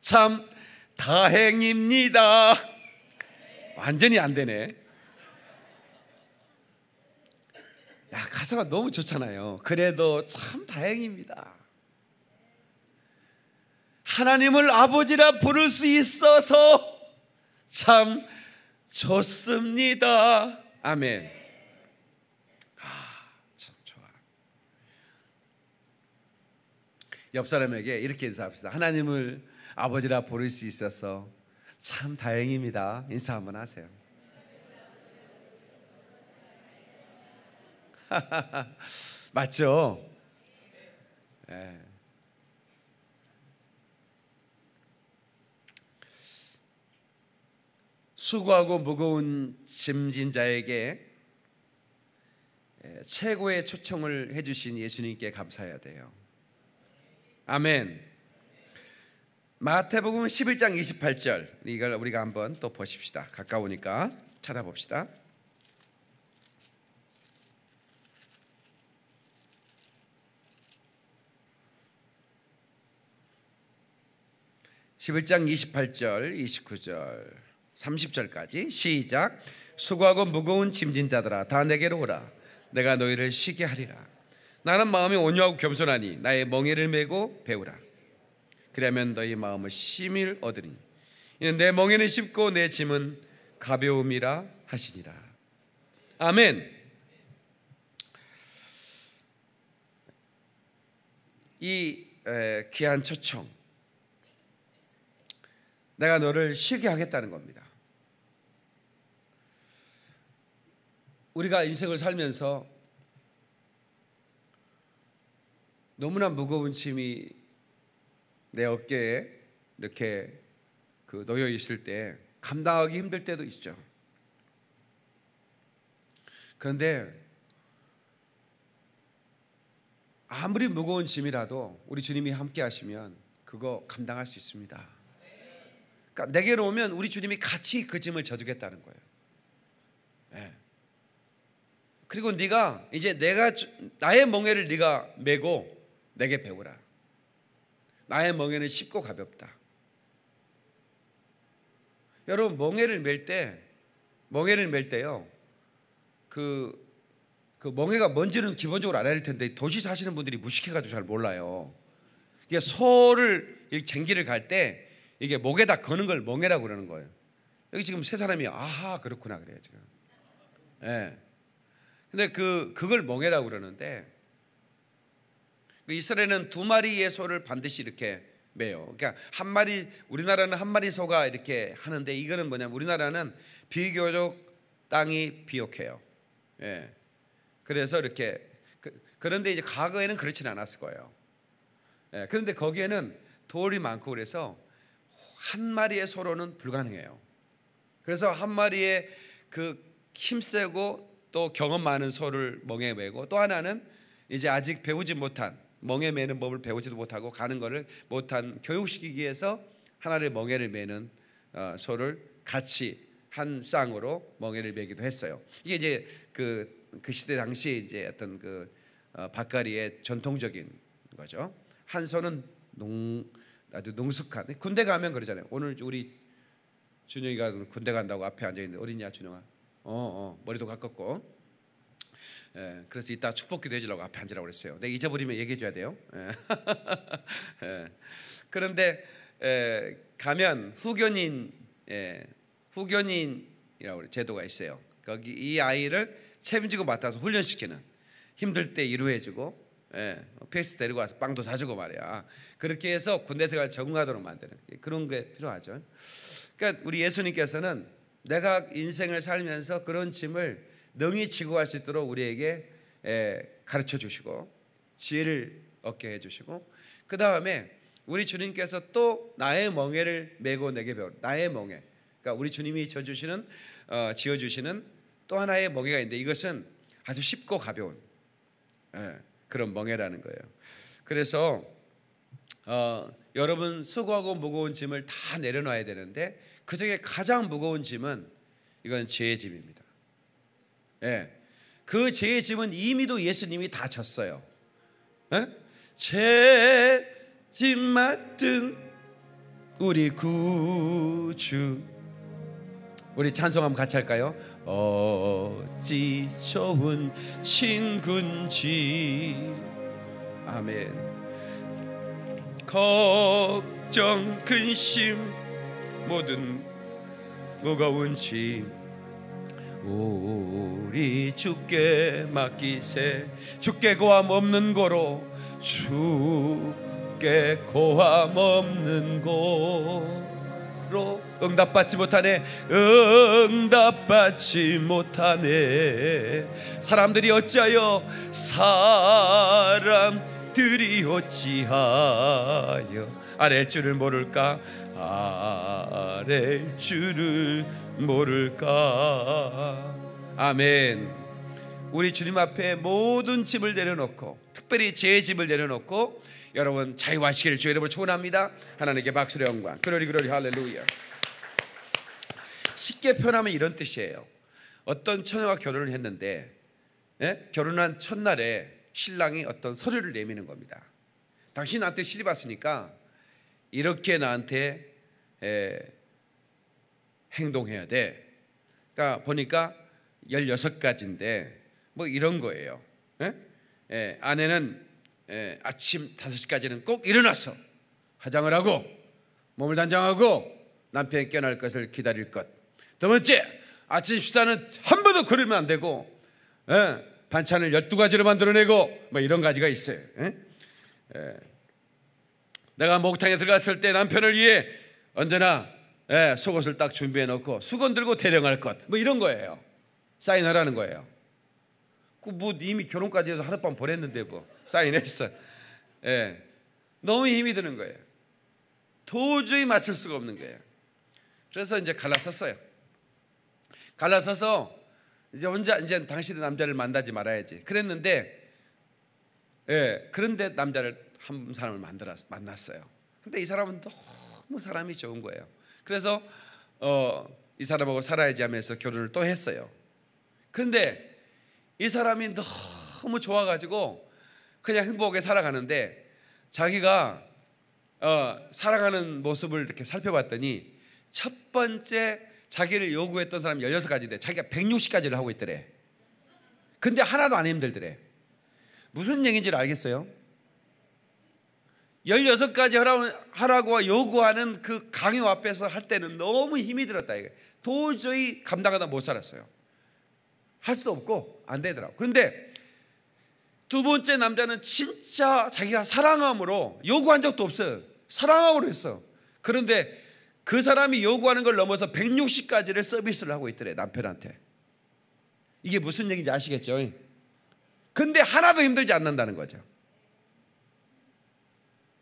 참 다행입니다. 완전히 안 되네. 야, 가사가 너무 좋잖아요. 그래도 참 다행입니다. 하나님을 아버지라 부를 수 있어서 참 좋습니다. 아멘. 아, 참 좋아. 옆 사람에게 이렇게 인사합시다. 하나님을 아버지라 부를 수 있어서 참 다행입니다. 인사 한번 하세요. *laughs* 맞죠? 네. 수고하고 무거운 짐진 자에게 예, 최고의 초청을 해주신 예수님께 감사해야 돼요. 아멘. 마태복음 11장 28절 이걸 우리가 한번 또 보십시다. 가까우니까 찾아봅시다. 11장 28절, 29절, 30절까지 시작. 수고하고 무거운 짐진 자들아 다 내게로 오라. 내가 너희를 쉬게 하리라. 나는 마음이 온유하고 겸손하니 나의 멍에를 메고 배우라. 그러면 너희 마음을 심을 얻으리니 내 멍에는 쉽고 내 짐은 가벼움이라 하시니라. 아멘. 이 귀한 초청 내가 너를 쉬게 하겠다는 겁니다. 우리가 인생을 살면서 너무나 무거운 짐이 내 어깨에 이렇게 그 놓여 있을 때 감당하기 힘들 때도 있죠. 그런데 아무리 무거운 짐이라도 우리 주님이 함께 하시면 그거 감당할 수 있습니다. 그러니까 내게로 오면 우리 주님이 같이 그 짐을 져주겠다는 거예요. 네. 그리고 네가 이제 내가 나의 멍에를 네가 메고 내게 배우라. 나의 멍에는 쉽고 가볍다. 여러분 멍에를 멜때 멍에를 멜 때요. 그, 그 멍에가 뭔지는 기본적으로 알아야 할 텐데 도시 사시는 분들이 무식해가지고 잘 몰라요. 그러니까 소를 쟁기를 갈때 이게 목에다 거는 걸 멍해라고 그러는 거예요. 여기 지금 세 사람이 아하 그렇구나 그래요 지금. 예. 근데 그 그걸 멍해라고 그러는데 그 이스라엘은 두 마리의 소를 반드시 이렇게 매요. 그러니까 한 마리 우리나라는 한 마리 소가 이렇게 하는데 이거는 뭐냐면 우리나라는 비교적 땅이 비옥해요. 예. 그래서 이렇게 그, 런데 이제 과거에는 그렇진 않았을 거예요. 예. 그런데 거기에는 돌이 많고 그래서 한 마리의 소로는 불가능해요. 그래서 한 마리의 그 힘세고 또 경험 많은 소를 멍에 메고 또 하나는 이제 아직 배우지 못한 멍에 메는 법을 배우지도 못하고 가는 것을 못한 교육시키기 위해서 하나를 멍에를 매는 어, 소를 같이 한 쌍으로 멍에를 매기도 했어요. 이게 이제 그, 그 시대 당시 이제 어떤 그 어, 박가리의 전통적인 거죠. 한 소는 농 아주 능숙한 군대 가면 그러잖아요. 오늘 우리 준영이가 군대 간다고 앞에 앉아 있는데 어디냐 준영아? 어, 어 머리도 가깝고. 예, 그래서 이따 축복기도 해주려고 앞에 앉으라고 그랬어요. 내가 잊어버리면 얘기해 줘야 돼요. 예. *laughs* 예. 그런데 예, 가면 후견인 예, 후견인이라고 그래, 제도가 있어요. 거기 이 아이를 책임지고 맡아서 훈련시키는 힘들 때 위로해주고 예, 패스 데리고 와서 빵도 사주고 말이야. 그렇게 해서 군대 생활 적응하도록 만드는 그런 게 필요하죠. 그러니까 우리 예수님께서는 내가 인생을 살면서 그런 짐을 능히 지고 갈 수 있도록 우리에게 예, 가르쳐 주시고 지혜를 얻게 해 주시고 그 다음에 우리 주님께서 또 나의 멍에를 메고 내게 배울 나의 멍에 그러니까 우리 주님이 져주시는 어, 지어주시는 또 하나의 멍에가 있는데 이것은 아주 쉽고 가벼운 예. 그런 멍해라는 거예요. 그래서 어, 여러분 수고하고 무거운 짐을 다 내려놔야 되는데 그 중에 가장 무거운 짐은 이건 죄의 짐입니다. 예, 그 죄의 짐은 이미도 예수님이 다 졌어요. 예? 죄짐 맡은 우리 구주 우리 찬송 한번 같이 할까요? 어찌 좋은 친군지 아멘 걱정 근심 모든 무거운 짐 우리 죽게 맡기세 죽게 고함 없는 고로 죽게 고함 없는 곳로 응답받지 못하네 응답받지 못하네 사람들이 어찌하여 사람들이 어찌하여 아랠 줄을 모를까 아랠 줄을 모를까 아멘 우리 주님 앞에 모든 집을 내려놓고 특별히 제 집을 내려놓고 여러분 자유하시기를 주의 이름으로 축원합니다. 하나님께 박수의 영광. 그러리 그러리 할렐루야. 쉽게 표현하면 이런 뜻이에요. 어떤 처녀와 결혼을 했는데 예? 결혼한 첫날에 신랑이 어떤 서류를 내미는 겁니다. 당신 나한테 시집 왔으니까 이렇게 나한테 예, 행동해야 돼. 그러니까 보니까 16가지인데 뭐 이런 거예요. 예? 예, 아내는 예, 아침 5시까지는 꼭 일어나서 화장을 하고 몸을 단장하고 남편이 깨어날 것을 기다릴 것. 두 번째, 아침 식사는 한 번도 그러면 안 되고 예, 반찬을 12가지로 만들어내고 뭐 이런 가지가 있어요. 예? 예. 내가 목탕에 들어갔을 때 남편을 위해 언제나 속옷을 딱 준비해 놓고 수건 들고 대령할 것. 뭐 이런 거예요. 사인하라는 거예요. 뭐 이미 결혼까지 해서 하룻밤 보냈는데 뭐 사인했어. 예. 너무 힘이 드는 거예요. 도저히 맞출 수가 없는 거예요. 그래서 이제 갈라섰어요. 갈라서서 이제 혼자 이제 당신의 남자를 만나지 말아야지. 그랬는데 예. 그런데 남자를 한 사람을 만들어 만났어요. 근데 이 사람은 너무 사람이 좋은 거예요. 그래서 어, 이 사람하고 살아야지 하면서 결혼을 또 했어요. 근데 이 사람이 너무 좋아가지고 그냥 행복하게 살아가는데 자기가 어, 살아가는 모습을 이렇게 살펴봤더니 첫 번째 자기를 요구했던 사람 16가지인데 자기가 160가지를 하고 있더래. 근데 하나도 안 힘들더래. 무슨 얘기인지를 알겠어요? 16가지 하라고 요구하는 그 강요 앞에서 할 때는 너무 힘이 들었다. 도저히 감당하다 못 살았어요. 할 수도 없고 안 되더라고. 그런데 두 번째 남자는 진짜 자기가 사랑함으로 요구한 적도 없어요. 사랑함으로 했어. 그런데 그 사람이 요구하는 걸 넘어서 160가지를 서비스를 하고 있더래 남편한테. 이게 무슨 얘기인지 아시겠죠? 근데 하나도 힘들지 않는다는 거죠.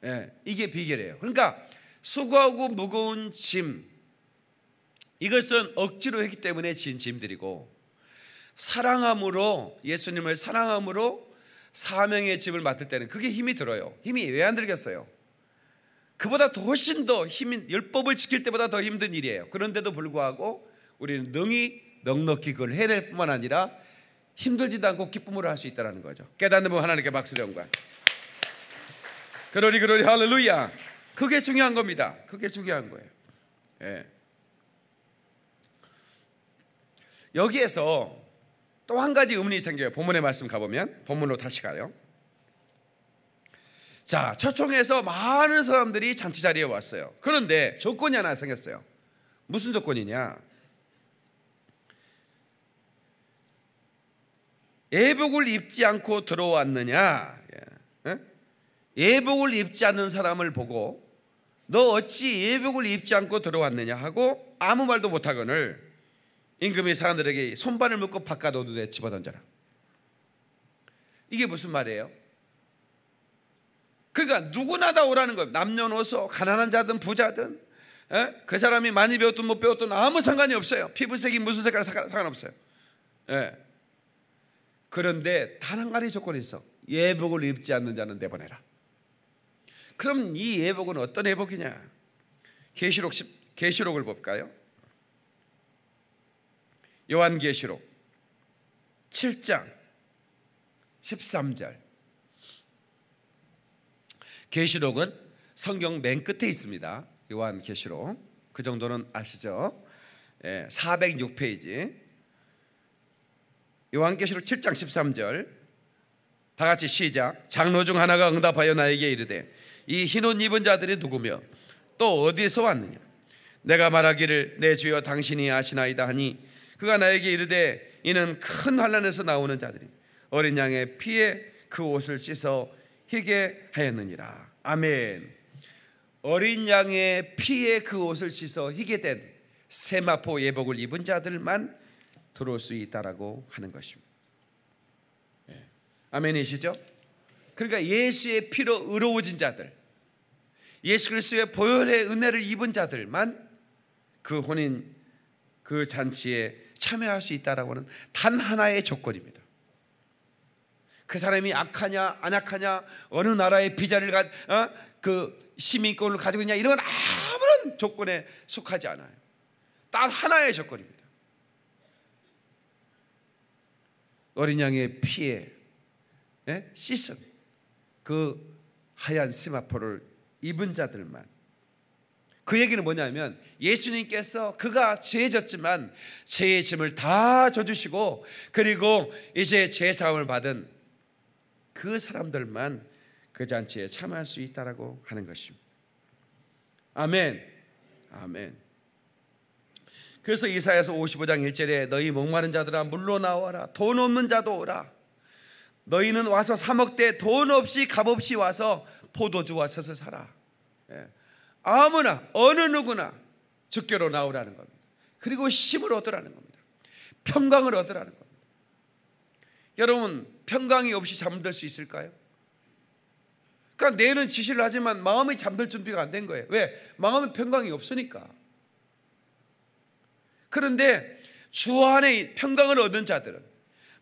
예, 이게 비결이에요. 그러니까 수고하고 무거운 짐 이것은 억지로 했기 때문에 진 짐들이고 사랑함으로 예수님을 사랑함으로 사명의 집을 맡을 때는 그게 힘이 들어요. 힘이 왜 안 들겠어요? 그보다 더 훨씬 더 힘인 열법을 지킬 때보다 더 힘든 일이에요. 그런데도 불구하고 우리는 능히 넉넉히 그걸 해낼 뿐만 아니라 힘들지도 않고 기쁨으로 할 수 있다라는 거죠. 깨닫는 분 하나님께 박수를 영광. 그러니 그러니 할렐루야. 그게 중요한 겁니다. 그게 중요한 거예요. 예. 여기에서 또한 가지 의문이 생겨요. 본문의 말씀 가보면 본문으로 다시 가요. 자, 초청에서 많은 사람들이 잔치 자리에 왔어요. 그런데 조건이 하나 생겼어요. 무슨 조건이냐? 예복을 입지 않고 들어왔느냐? 예복을 예? 입지 않는 사람을 보고 너 어찌 예복을 입지 않고 들어왔느냐 하고 아무 말도 못하거늘 임금이 사람들에게 손발을 묶고 바깥 어두에 집어던져라. 이게 무슨 말이에요? 그러니까 누구나 다 오라는 거예요. 남녀노소 가난한 자든 부자든 에? 그 사람이 많이 배웠든 못 배웠든 아무 상관이 없어요. 피부색이 무슨 색깔 상관없어요. 예. 그런데 단 한 가지 조건이 있어. 예복을 입지 않는 자는 내보내라. 그럼 이 예복은 어떤 예복이냐? 계시록 계시록을 볼까요? 요한계시록 7장 13절. 계시록은 성경 맨 끝에 있습니다. 요한계시록. 그 정도는 아시죠? 406페이지. 예, 요한계시록 7장 13절. 다 같이 시작. 장로 중 하나가 응답하여 나에게 이르되 이 흰 옷 입은 자들이 누구며 또 어디에서 왔느냐? 내가 말하기를 내 주여 당신이 아시나이다 하니 그가 나에게 이르되 이는 큰 환란에서 나오는 자들이 어린 양의 피에 그 옷을 씻어 희게 하였느니라. 아멘. 어린 양의 피에 그 옷을 씻어 희게 된 세마포 예복을 입은 자들만 들어올 수 있다라고 하는 것입니다. 예. 아멘이시죠? 그러니까 예수의 피로 의로워진 자들, 예수 그리스도의 보혈의 은혜를 입은 자들만 그 혼인 그 잔치에 참여할 수 있다라고 하는 단 하나의 조건입니다. 그 사람이 악하냐 안 악하냐 어느 나라의 비자를 가, 어? 그 시민권을 가지고 있냐 이런 아무런 조건에 속하지 않아요. 딱 하나의 조건입니다. 어린 양의 피에 예? 씻음 그 하얀 세마포를 입은 자들만 그 얘기는 뭐냐면 예수님께서 그가 죄 졌지만 죄의 짐을 다 져주시고 그리고 이제 죄 사함을 받은 그 사람들만 그 잔치에 참여할 수 있다라고 하는 것입니다. 아멘. 아멘. 그래서 이사야서 55장 1절에 너희 목마른 자들아 물로 나와라 돈 없는 자도 오라 너희는 와서 사먹되 돈 없이 값 없이 와서 포도주와 젖을 사라. 예. 아무나 어느 누구나 적교로 나오라는 겁니다. 그리고 힘을 얻으라는 겁니다. 평강을 얻으라는 겁니다. 여러분 평강이 없이 잠들 수 있을까요? 그러니까 뇌는 지시를 하지만 마음이 잠들 준비가 안 된 거예요. 왜? 마음은 평강이 없으니까. 그런데 주 안에 평강을 얻은 자들은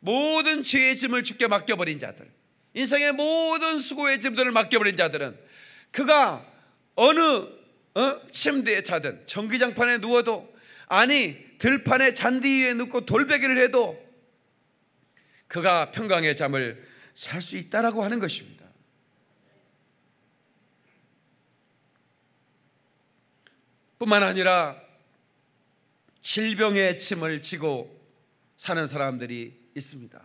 모든 죄의 짐을 주께 맡겨버린 자들, 인생의 모든 수고의 짐들을 맡겨버린 자들은 그가 어느 어? 침대에 자든 전기장판에 누워도 아니 들판에 잔디 위에 눕고 돌베개를 해도 그가 평강의 잠을 살 수 있다라고 하는 것입니다. 뿐만 아니라 질병의 짐을 지고 사는 사람들이 있습니다.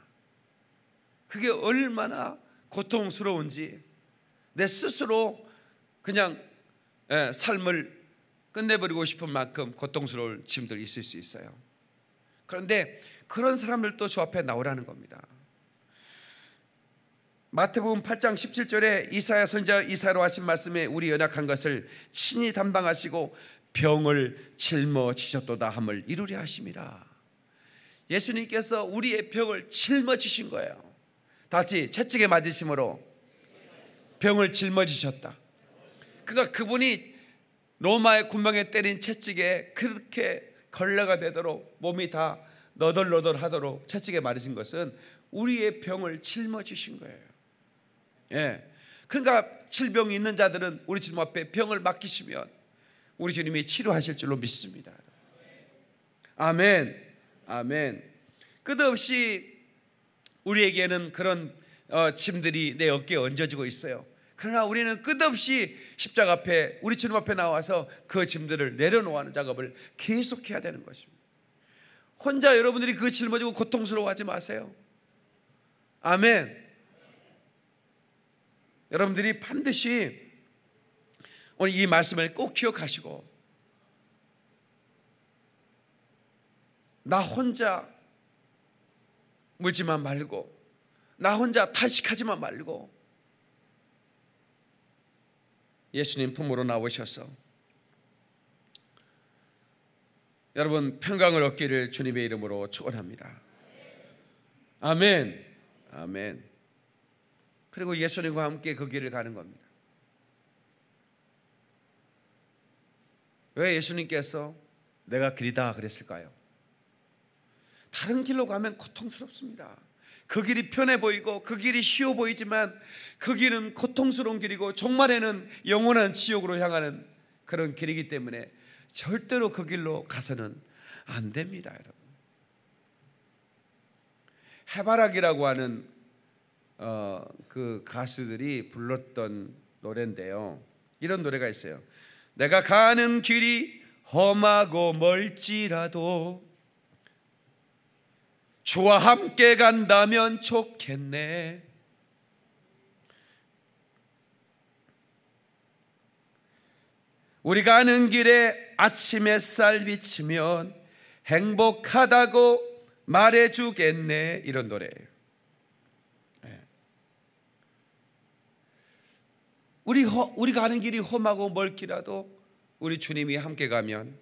그게 얼마나 고통스러운지 내 스스로 그냥 예, 삶을 끝내버리고 싶은 만큼 고통스러울 짐들 있을 수 있어요. 그런데 그런 사람들도 주 앞에 나오라는 겁니다. 마태복음 8장 17절에 이사야 선자 이사로 하신 말씀에 우리 연약한 것을 친히 담당하시고 병을 짊어지셨도다 함을 이루려 하심이라. 예수님께서 우리의 병을 짊어지신 거예요. 다같 채찍에 맞으심으로 병을 짊어지셨다. 그가 그분이 로마의 군병에 때린 채찍에 그렇게 걸레가 되도록 몸이 다 너덜너덜하도록 채찍에 마르신 것은 우리의 병을 짊어지신 거예요. 예. 그러니까 질병이 있는 자들은 우리 주님 앞에 병을 맡기시면 우리 주님이 치료하실 줄로 믿습니다. 아멘. 아멘. 끝없이 우리에게는 그런 어, 짐들이 내 어깨에 얹어지고 있어요. 그러나 우리는 끝없이 십자가 앞에 우리 주님 앞에 나와서 그 짐들을 내려놓는 아 작업을 계속해야 되는 것입니다. 혼자 여러분들이 그 짊어지고 고통스러워하지 마세요. 아멘. 여러분들이 반드시 오늘 이 말씀을 꼭 기억하시고 나 혼자 물지만 말고 나 혼자 탄식하지만 말고 예수님 품으로 나오셔서 여러분 평강을 얻기를 주님의 이름으로 축원합니다. 아멘. 아멘. 그리고 예수님과 함께 그 길을 가는 겁니다. 왜 예수님께서 내가 길이다 그랬을까요? 다른 길로 가면 고통스럽습니다. 그 길이 편해 보이고 그 길이 쉬워 보이지만 그 길은 고통스러운 길이고 종말에는 영원한 지옥으로 향하는 그런 길이기 때문에 절대로 그 길로 가서는 안 됩니다, 여러분. 해바라기라고 하는 어, 그 가수들이 불렀던 노래인데요. 이런 노래가 있어요. 내가 가는 길이 험하고 멀지라도 주와 함께 간다면 좋겠네. 우리가 아는 길에 아침 햇살 비치면 행복하다고 말해주겠네 이런 노래예요. 우리 허, 우리 가는 길이 험하고 멀기라도 우리 주님이 함께 가면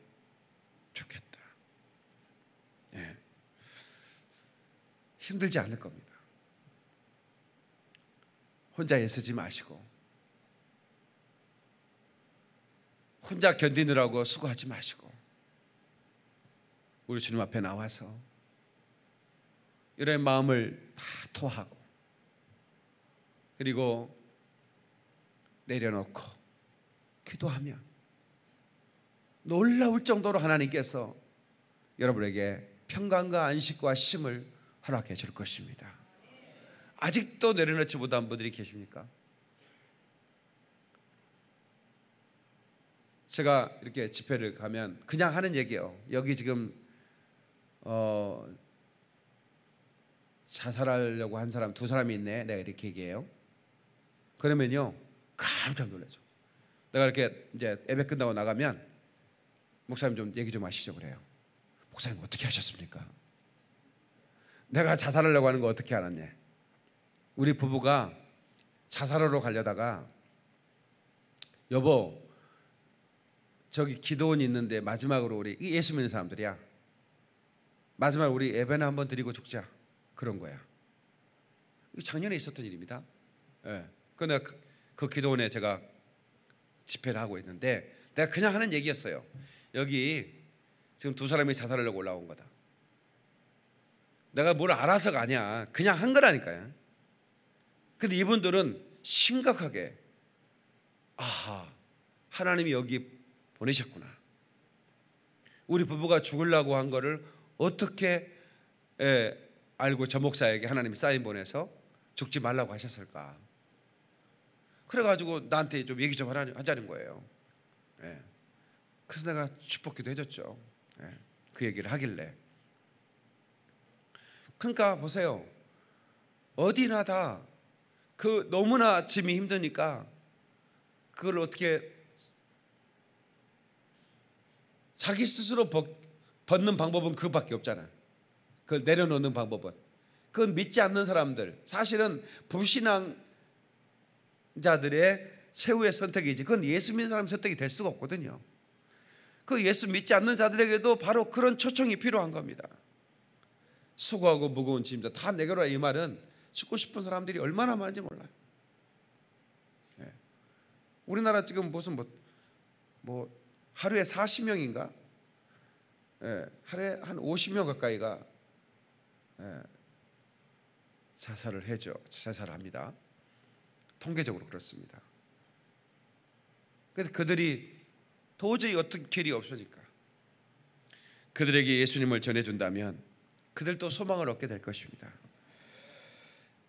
좋겠다. 힘들지 않을 겁니다. 혼자 애쓰지 마시고 혼자 견디느라고 수고하지 마시고 우리 주님 앞에 나와서 이런 마음을 다 토하고 그리고 내려놓고 기도하면 놀라울 정도로 하나님께서 여러분에게 평강과 안식과 쉼을 허락해 줄 것입니다. 아직도 내려놓지 못한 분들이 계십니까? 제가 이렇게 집회를 가면 그냥 하는 얘기예요. 여기 지금 어 자살하려고 한 사람 두 사람이 있네. 내가 이렇게 얘기해요. 그러면요 깜짝 놀라죠. 내가 이렇게 이제 예배 끝나고 나가면 목사님 좀 얘기 좀 하시죠 그래요. 목사님 어떻게 하셨습니까? 내가 자살하려고 하는 거 어떻게 알았냐? 우리 부부가 자살하러 가려다가 여보 저기 기도원 있는데 마지막으로 우리 예수 믿는 사람들이야. 마지막 우리 예배나 한번 드리고 죽자 그런 거야. 작년에 있었던 일입니다. 예. 그 내가 그, 그 기도원에 제가 집회를 하고 있는데 내가 그냥 하는 얘기였어요. 여기 지금 두 사람이 자살하려고 올라온 거다. 내가 뭘 알아서가 아니야. 그냥 한 거라니까요. 근데 이분들은 심각하게 아하 하나님이 여기 보내셨구나. 우리 부부가 죽으려고 한 거를 어떻게 에, 예, 알고 저 목사에게 하나님이 사인 보내서 죽지 말라고 하셨을까? 그래가지고 나한테 좀 얘기 좀하자는 거예요. 예. 그래서 내가 축복기도 해줬죠. 예. 그 얘기를 하길래 그러니까 보세요. 어디나 다그 너무나 짐이 힘드니까 그걸 어떻게 자기 스스로 벗, 는 방법은 그밖에 없잖아. 그걸 내려놓는 방법은. 그건 믿지 않는 사람들. 사실은 불신앙자들의 최후의 선택이지. 그건 예수 믿는 사람 선택이 될 수가 없거든요. 그 예수 믿지 않는 자들에게도 바로 그런 초청이 필요한 겁니다. 수고하고 무거운 짐자 다 내게로 이 말은 죽고 싶은 사람들이 얼마나 많은지 몰라요. 네. 우리나라 지금 무슨 뭐, 뭐 하루에 40명인가? 네. 예. 하루에 한 50명 가까이가 네. 자살을 해죠. 자살합니다. 통계적으로 그렇습니다. 그래서 그들이 도저히 어떤 길이 없으니까 그들에게 예수님을 전해준다면 그들도 소망을 얻게 될 것입니다.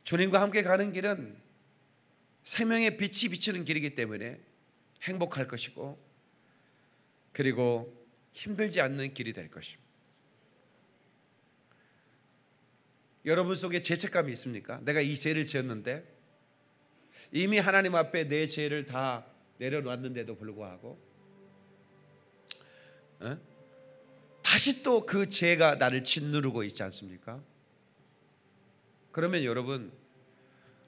주님과 함께 가는 길은 생명의 빛이 비치는 길이기 때문에 행복할 것이고 그리고 힘들지 않는 길이 될 것입니다. 여러분 속에 죄책감이 있습니까? 내가 이 죄를 지었는데 이미 하나님 앞에 내 죄를 다 내려놨는데도 불구하고 어? 다시 또 그 죄가 나를 짓누르고 있지 않습니까? 그러면 여러분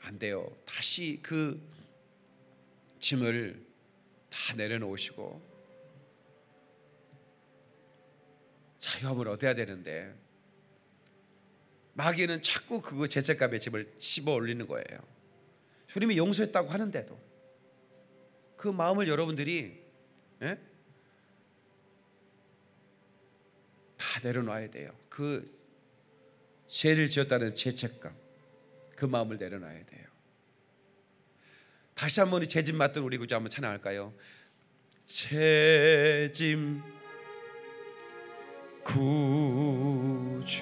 안 돼요. 다시 그 짐을 다 내려놓으시고 자유함을 얻어야 되는데 마귀는 자꾸 그 죄책감의 짐을 집어 올리는 거예요. 주님이 용서했다고 하는데도 그 마음을 여러분들이 예? 내려놔야 돼요. 그 죄를 지었다는 죄책감, 그 마음을 내려놔야 돼요. 다시 한번 죄짐 맡던 우리 구주 한번 찬양할까요? 죄짐 구주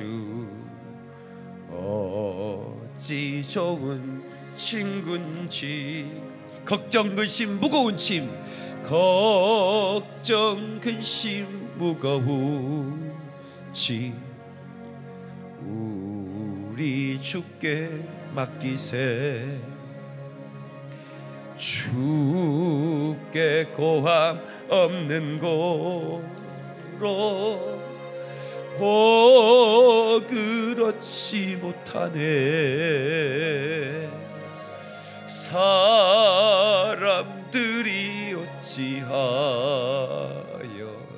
어찌 좋은 친군지 걱정 근심 무거운 짐 걱정 근심 무거운 있지 우리 죽게 맡기세 죽게 고함 없는 곳으로 복그렇지 못하네 사람들이 어찌하여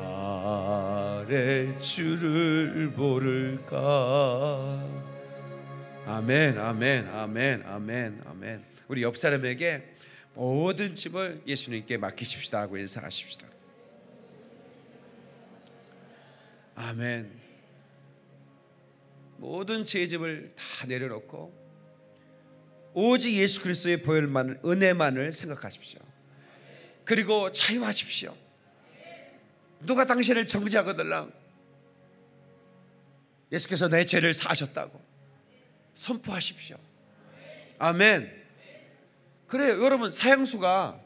아 아래 주를 모를까 아멘 아멘 아멘 아멘 아멘 우리 옆 사람에게 모든 집을 예수님께 맡기십시다 하고 인사하십시다 아멘 모든 죄집을 다 내려놓고 오직 예수 그리스도의 보혈만 은혜만을 생각하십시오. 그리고 자유하십시오. 누가 당신을 정죄하거들랑 예수께서 내 죄를 사하셨다고 선포하십시오. 아멘. 그래 여러분, 사형수가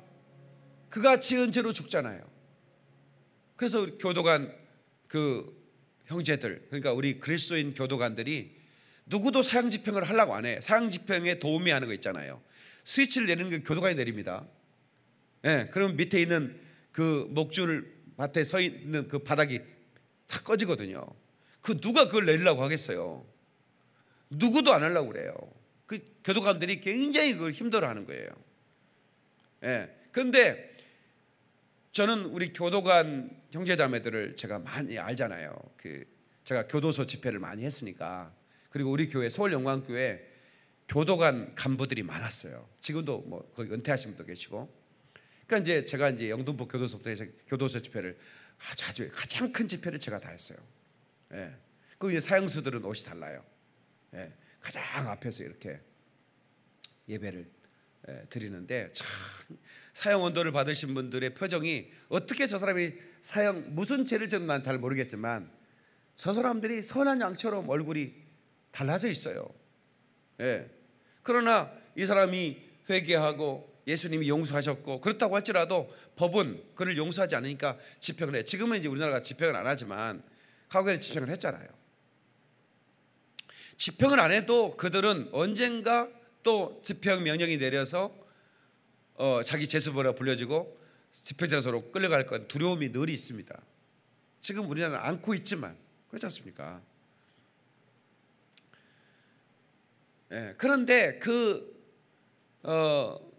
그가 지은 죄로 죽잖아요. 그래서 교도관 그 형제들, 그러니까 우리 그리스도인 교도관들이 누구도 사형 집행을 하려고 안 해. 사형 집행에 도움이 하는 거 있잖아요. 스위치를 내는게 교도관이 내립니다. 예, 네, 그럼 밑에 있는 그 목줄 을 밭에 서 있는 그 바닥이 다 꺼지거든요. 그 누가 그걸 내리려고 하겠어요? 누구도 안 하려고 그래요. 그 교도관들이 굉장히 그걸 힘들어하는 거예요. 예. 근데 저는 우리 교도관 형제자매들을 제가 많이 알잖아요. 그 제가 교도소 집회를 많이 했으니까 그리고 우리 교회 서울 영광교회 교도관 간부들이 많았어요. 지금도 뭐 거기 은퇴하신 분도 계시고 그러니까 이제 제가 이제 영등포 교도소부터 교도소 집회를 자주 가장 큰 집회를 제가 다 했어요. 예. 그 이제 사형수들은 옷이 달라요. 예. 가장 앞에서 이렇게 예배를 예, 드리는데 참 사형 언도를 받으신 분들의 표정이 어떻게 저 사람이 사형 무슨 죄를 졌나 잘 모르겠지만 저 사람들이 선한 양처럼 얼굴이 달라져 있어요. 예. 그러나 이 사람이 회개하고 예수님이 용서하셨고 그렇다고 할지라도 법은 그를 용서하지 않으니까 집행을 해. 지금은 이제 우리나라가 집행을 안 하지만 과거에는 집행을 했잖아요. 집행을 안 해도 그들은 언젠가 또 집행 명령이 내려서 어, 자기 제수보라 불려지고 집행장로 끌려갈 건 두려움이 늘 있습니다. 지금 우리는 안고 있지만 그렇지 않습니까? 예, 그런데 그 어,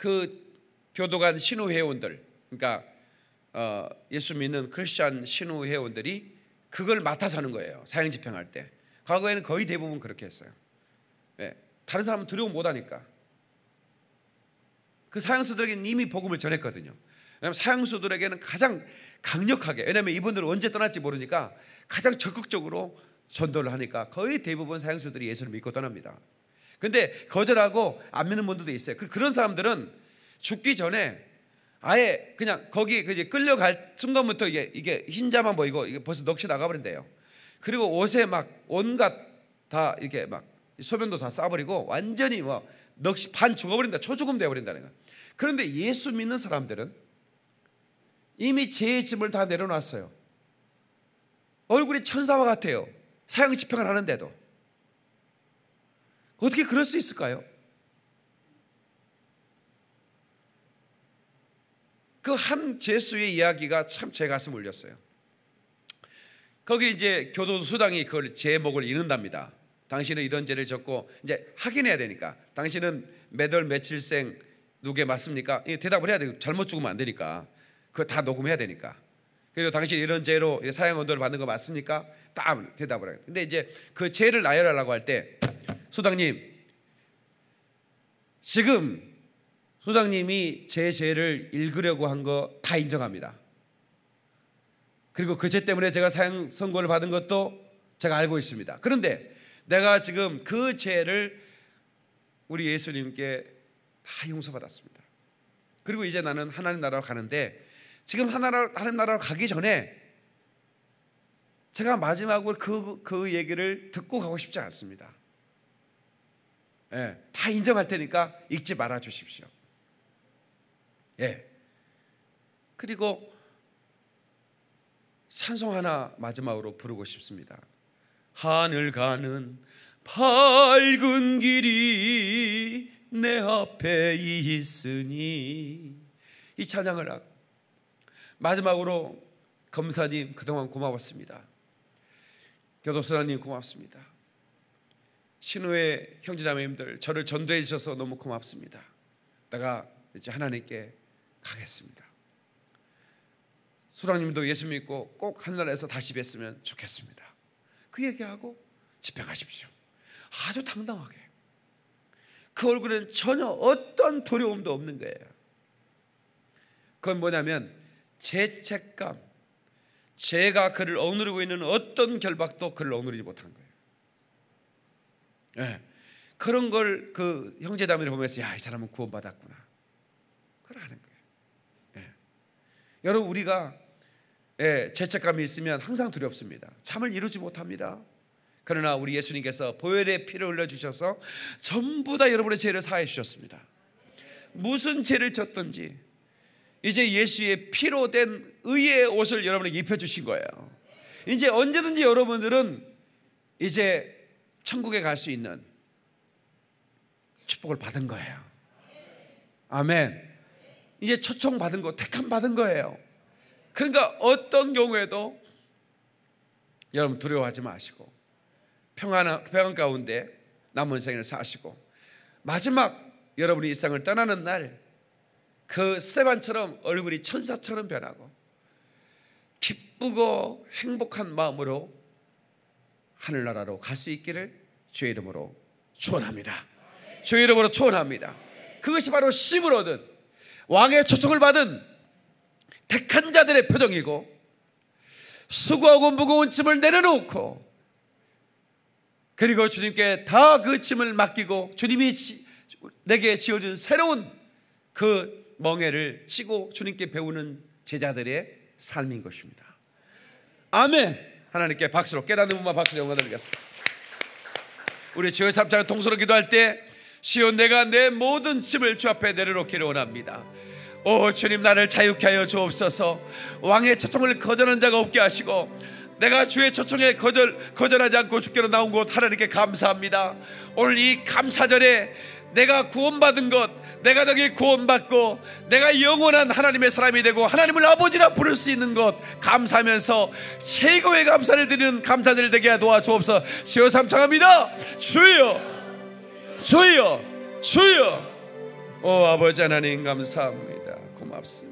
그 교도관 신우 회원들 그러니까 어, 예수 믿는 크리스천 신우 회원들이 그걸 맡아서 하는 거예요. 사형 집행할 때. 과거에는 거의 대부분 그렇게 했어요. 네. 다른 사람은 두려움 못 하니까. 그사형수들에게 이미 복음을 전했거든요. 왜냐하면 사형수들에게는 가장 강력하게 왜냐하면 이분들은 언제 떠날지 모르니까 가장 적극적으로 전도를 하니까 거의 대부분 사형수들이 예수를 믿고 떠납니다. 근데 거절하고 안 믿는 분들도 있어요. 그, 그런 사람들은 죽기 전에 아예 그냥 거기 그 끌려갈 순간부터 이게 이게 흰자만 보이고 이게 벌써 넋이 나가버린대요. 그리고 옷에 막 온갖 다 이렇게 막 소변도 다 싸버리고 완전히 뭐 넋이 반 죽어버린다, 초죽음 되어버린다는 거예요. 그런데 예수 믿는 사람들은 이미 죄의 짐을 다 내려놨어요. 얼굴이 천사와 같아요. 사형 집행을 하는데도 어떻게 그럴 수 있을까요? 그 한 제수의 이야기가 참 제 가슴 울렸어요. 거기 이제 교도 수당이 그걸 제목을 잃는답니다. 당신은 이런 죄를 졌고 이제 확인해야 되니까 당신은 몇월 며칠생 누구에 맞습니까? 대답을 해야 되고 잘못 죽으면 안 되니까 그거 다 녹음해야 되니까 그래도 당신 이런 죄로 사형 언도를 받는 거 맞습니까? 딱 대답을 해요. 근데 이제 그 죄를 나열하려고 할때 소장님, 지금 소장님이 제 죄를 읽으려고 한 거 다 인정합니다. 그리고 그 죄 때문에 제가 사형 선고를 받은 것도 제가 알고 있습니다. 그런데 내가 지금 그 죄를 우리 예수님께 다 용서받았습니다. 그리고 이제 나는 하나님 나라로 가는데 지금 하나님 나라로 가기 전에 제가 마지막으로 그, 그 얘기를 듣고 가고 싶지 않습니다. 예, 다 인정할 테니까 읽지 말아 주십시오. 예. 그리고 찬송 하나 마지막으로 부르고 싶습니다. 하늘 가는 밝은 길이 내 앞에 있으니 이 찬양을 하고 마지막으로 검사님 그동안 고마웠습니다. 교도소장님 고맙습니다. 신우의 형제자매님들 저를 전도해 주셔서 너무 고맙습니다. 내가 이제 하나님께 가겠습니다. 수랑님도 예수 믿고 꼭 하늘에서 다시 뵀으면 좋겠습니다. 그 얘기하고 집에 가십시오. 아주 당당하게. 그 얼굴은 전혀 어떤 두려움도 없는 거예요. 그건 뭐냐면 죄책감, 죄가 그를 억누르고 있는 어떤 결박도 그를 억누르지 못한 거예요. 예. 그런 걸 그 형제 자매를 보면서 야이 사람은 구원받았구나. 그걸 아는 거예요. 예. 여러분 우리가 예, 죄책감이 있으면 항상 두렵습니다. 잠을 이루지 못합니다. 그러나 우리 예수님께서 보혈의 피를 흘려 주셔서 전부 다 여러분의 죄를 사해 주셨습니다. 무슨 죄를 졌든지 이제 예수의 피로 된 의의 옷을 여러분에게 입혀 주신 거예요. 이제 언제든지 여러분들은 이제 천국에 갈 수 있는 축복을 받은 거예요. 아멘. 이제 초청 받은 거, 택함 받은 거예요. 그러니까 어떤 경우에도 여러분 두려워하지 마시고 평안 평안 가운데 남은 생을 사시고 마지막 여러분이 이상을 떠나는 날 그 스테반처럼 얼굴이 천사처럼 변하고 기쁘고 행복한 마음으로 하늘나라로 갈 수 있기를 주의 이름으로 축원합니다. 주의 이름으로 축원합니다. 그것이 바로 심을 얻은 왕의 초청을 받은 택한 자들의 표정이고 수고하고 무거운 짐을 내려놓고 그리고 주님께 다 그 짐을 맡기고 주님이 지, 내게 지어준 새로운 그 멍해를 치고 주님께 배우는 제자들의 삶인 것입니다. 아멘. 하나님께 박수로 깨닫는 분만 박수로 영광 드리겠습니다. 우리 주의 삼창을 통솔로 기도할 때 시온 내가 내 모든 짐을 주 앞에 내려놓기를 원합니다. 오 주님 나를 자유케 하여 주옵소서. 왕의 초청을 거절한 자가 없게 하시고 내가 주의 초청에 거절 거절하지 않고 주께로 나온 곳 하나님께 감사합니다. 오늘 이 감사절에 내가 구원받은 것, 내가 너게 구원받고, 내가 영원한 하나님의 사람이 되고, 하나님을 아버지라 부를 수 있는 것, 감사하면서 최고의 감사를 드리는 감사들 되게 도와주옵소서. 주여 삼창합니다. 주여, 주여, 주여. 오 아버지 하나님 감사합니다. 고맙습니다.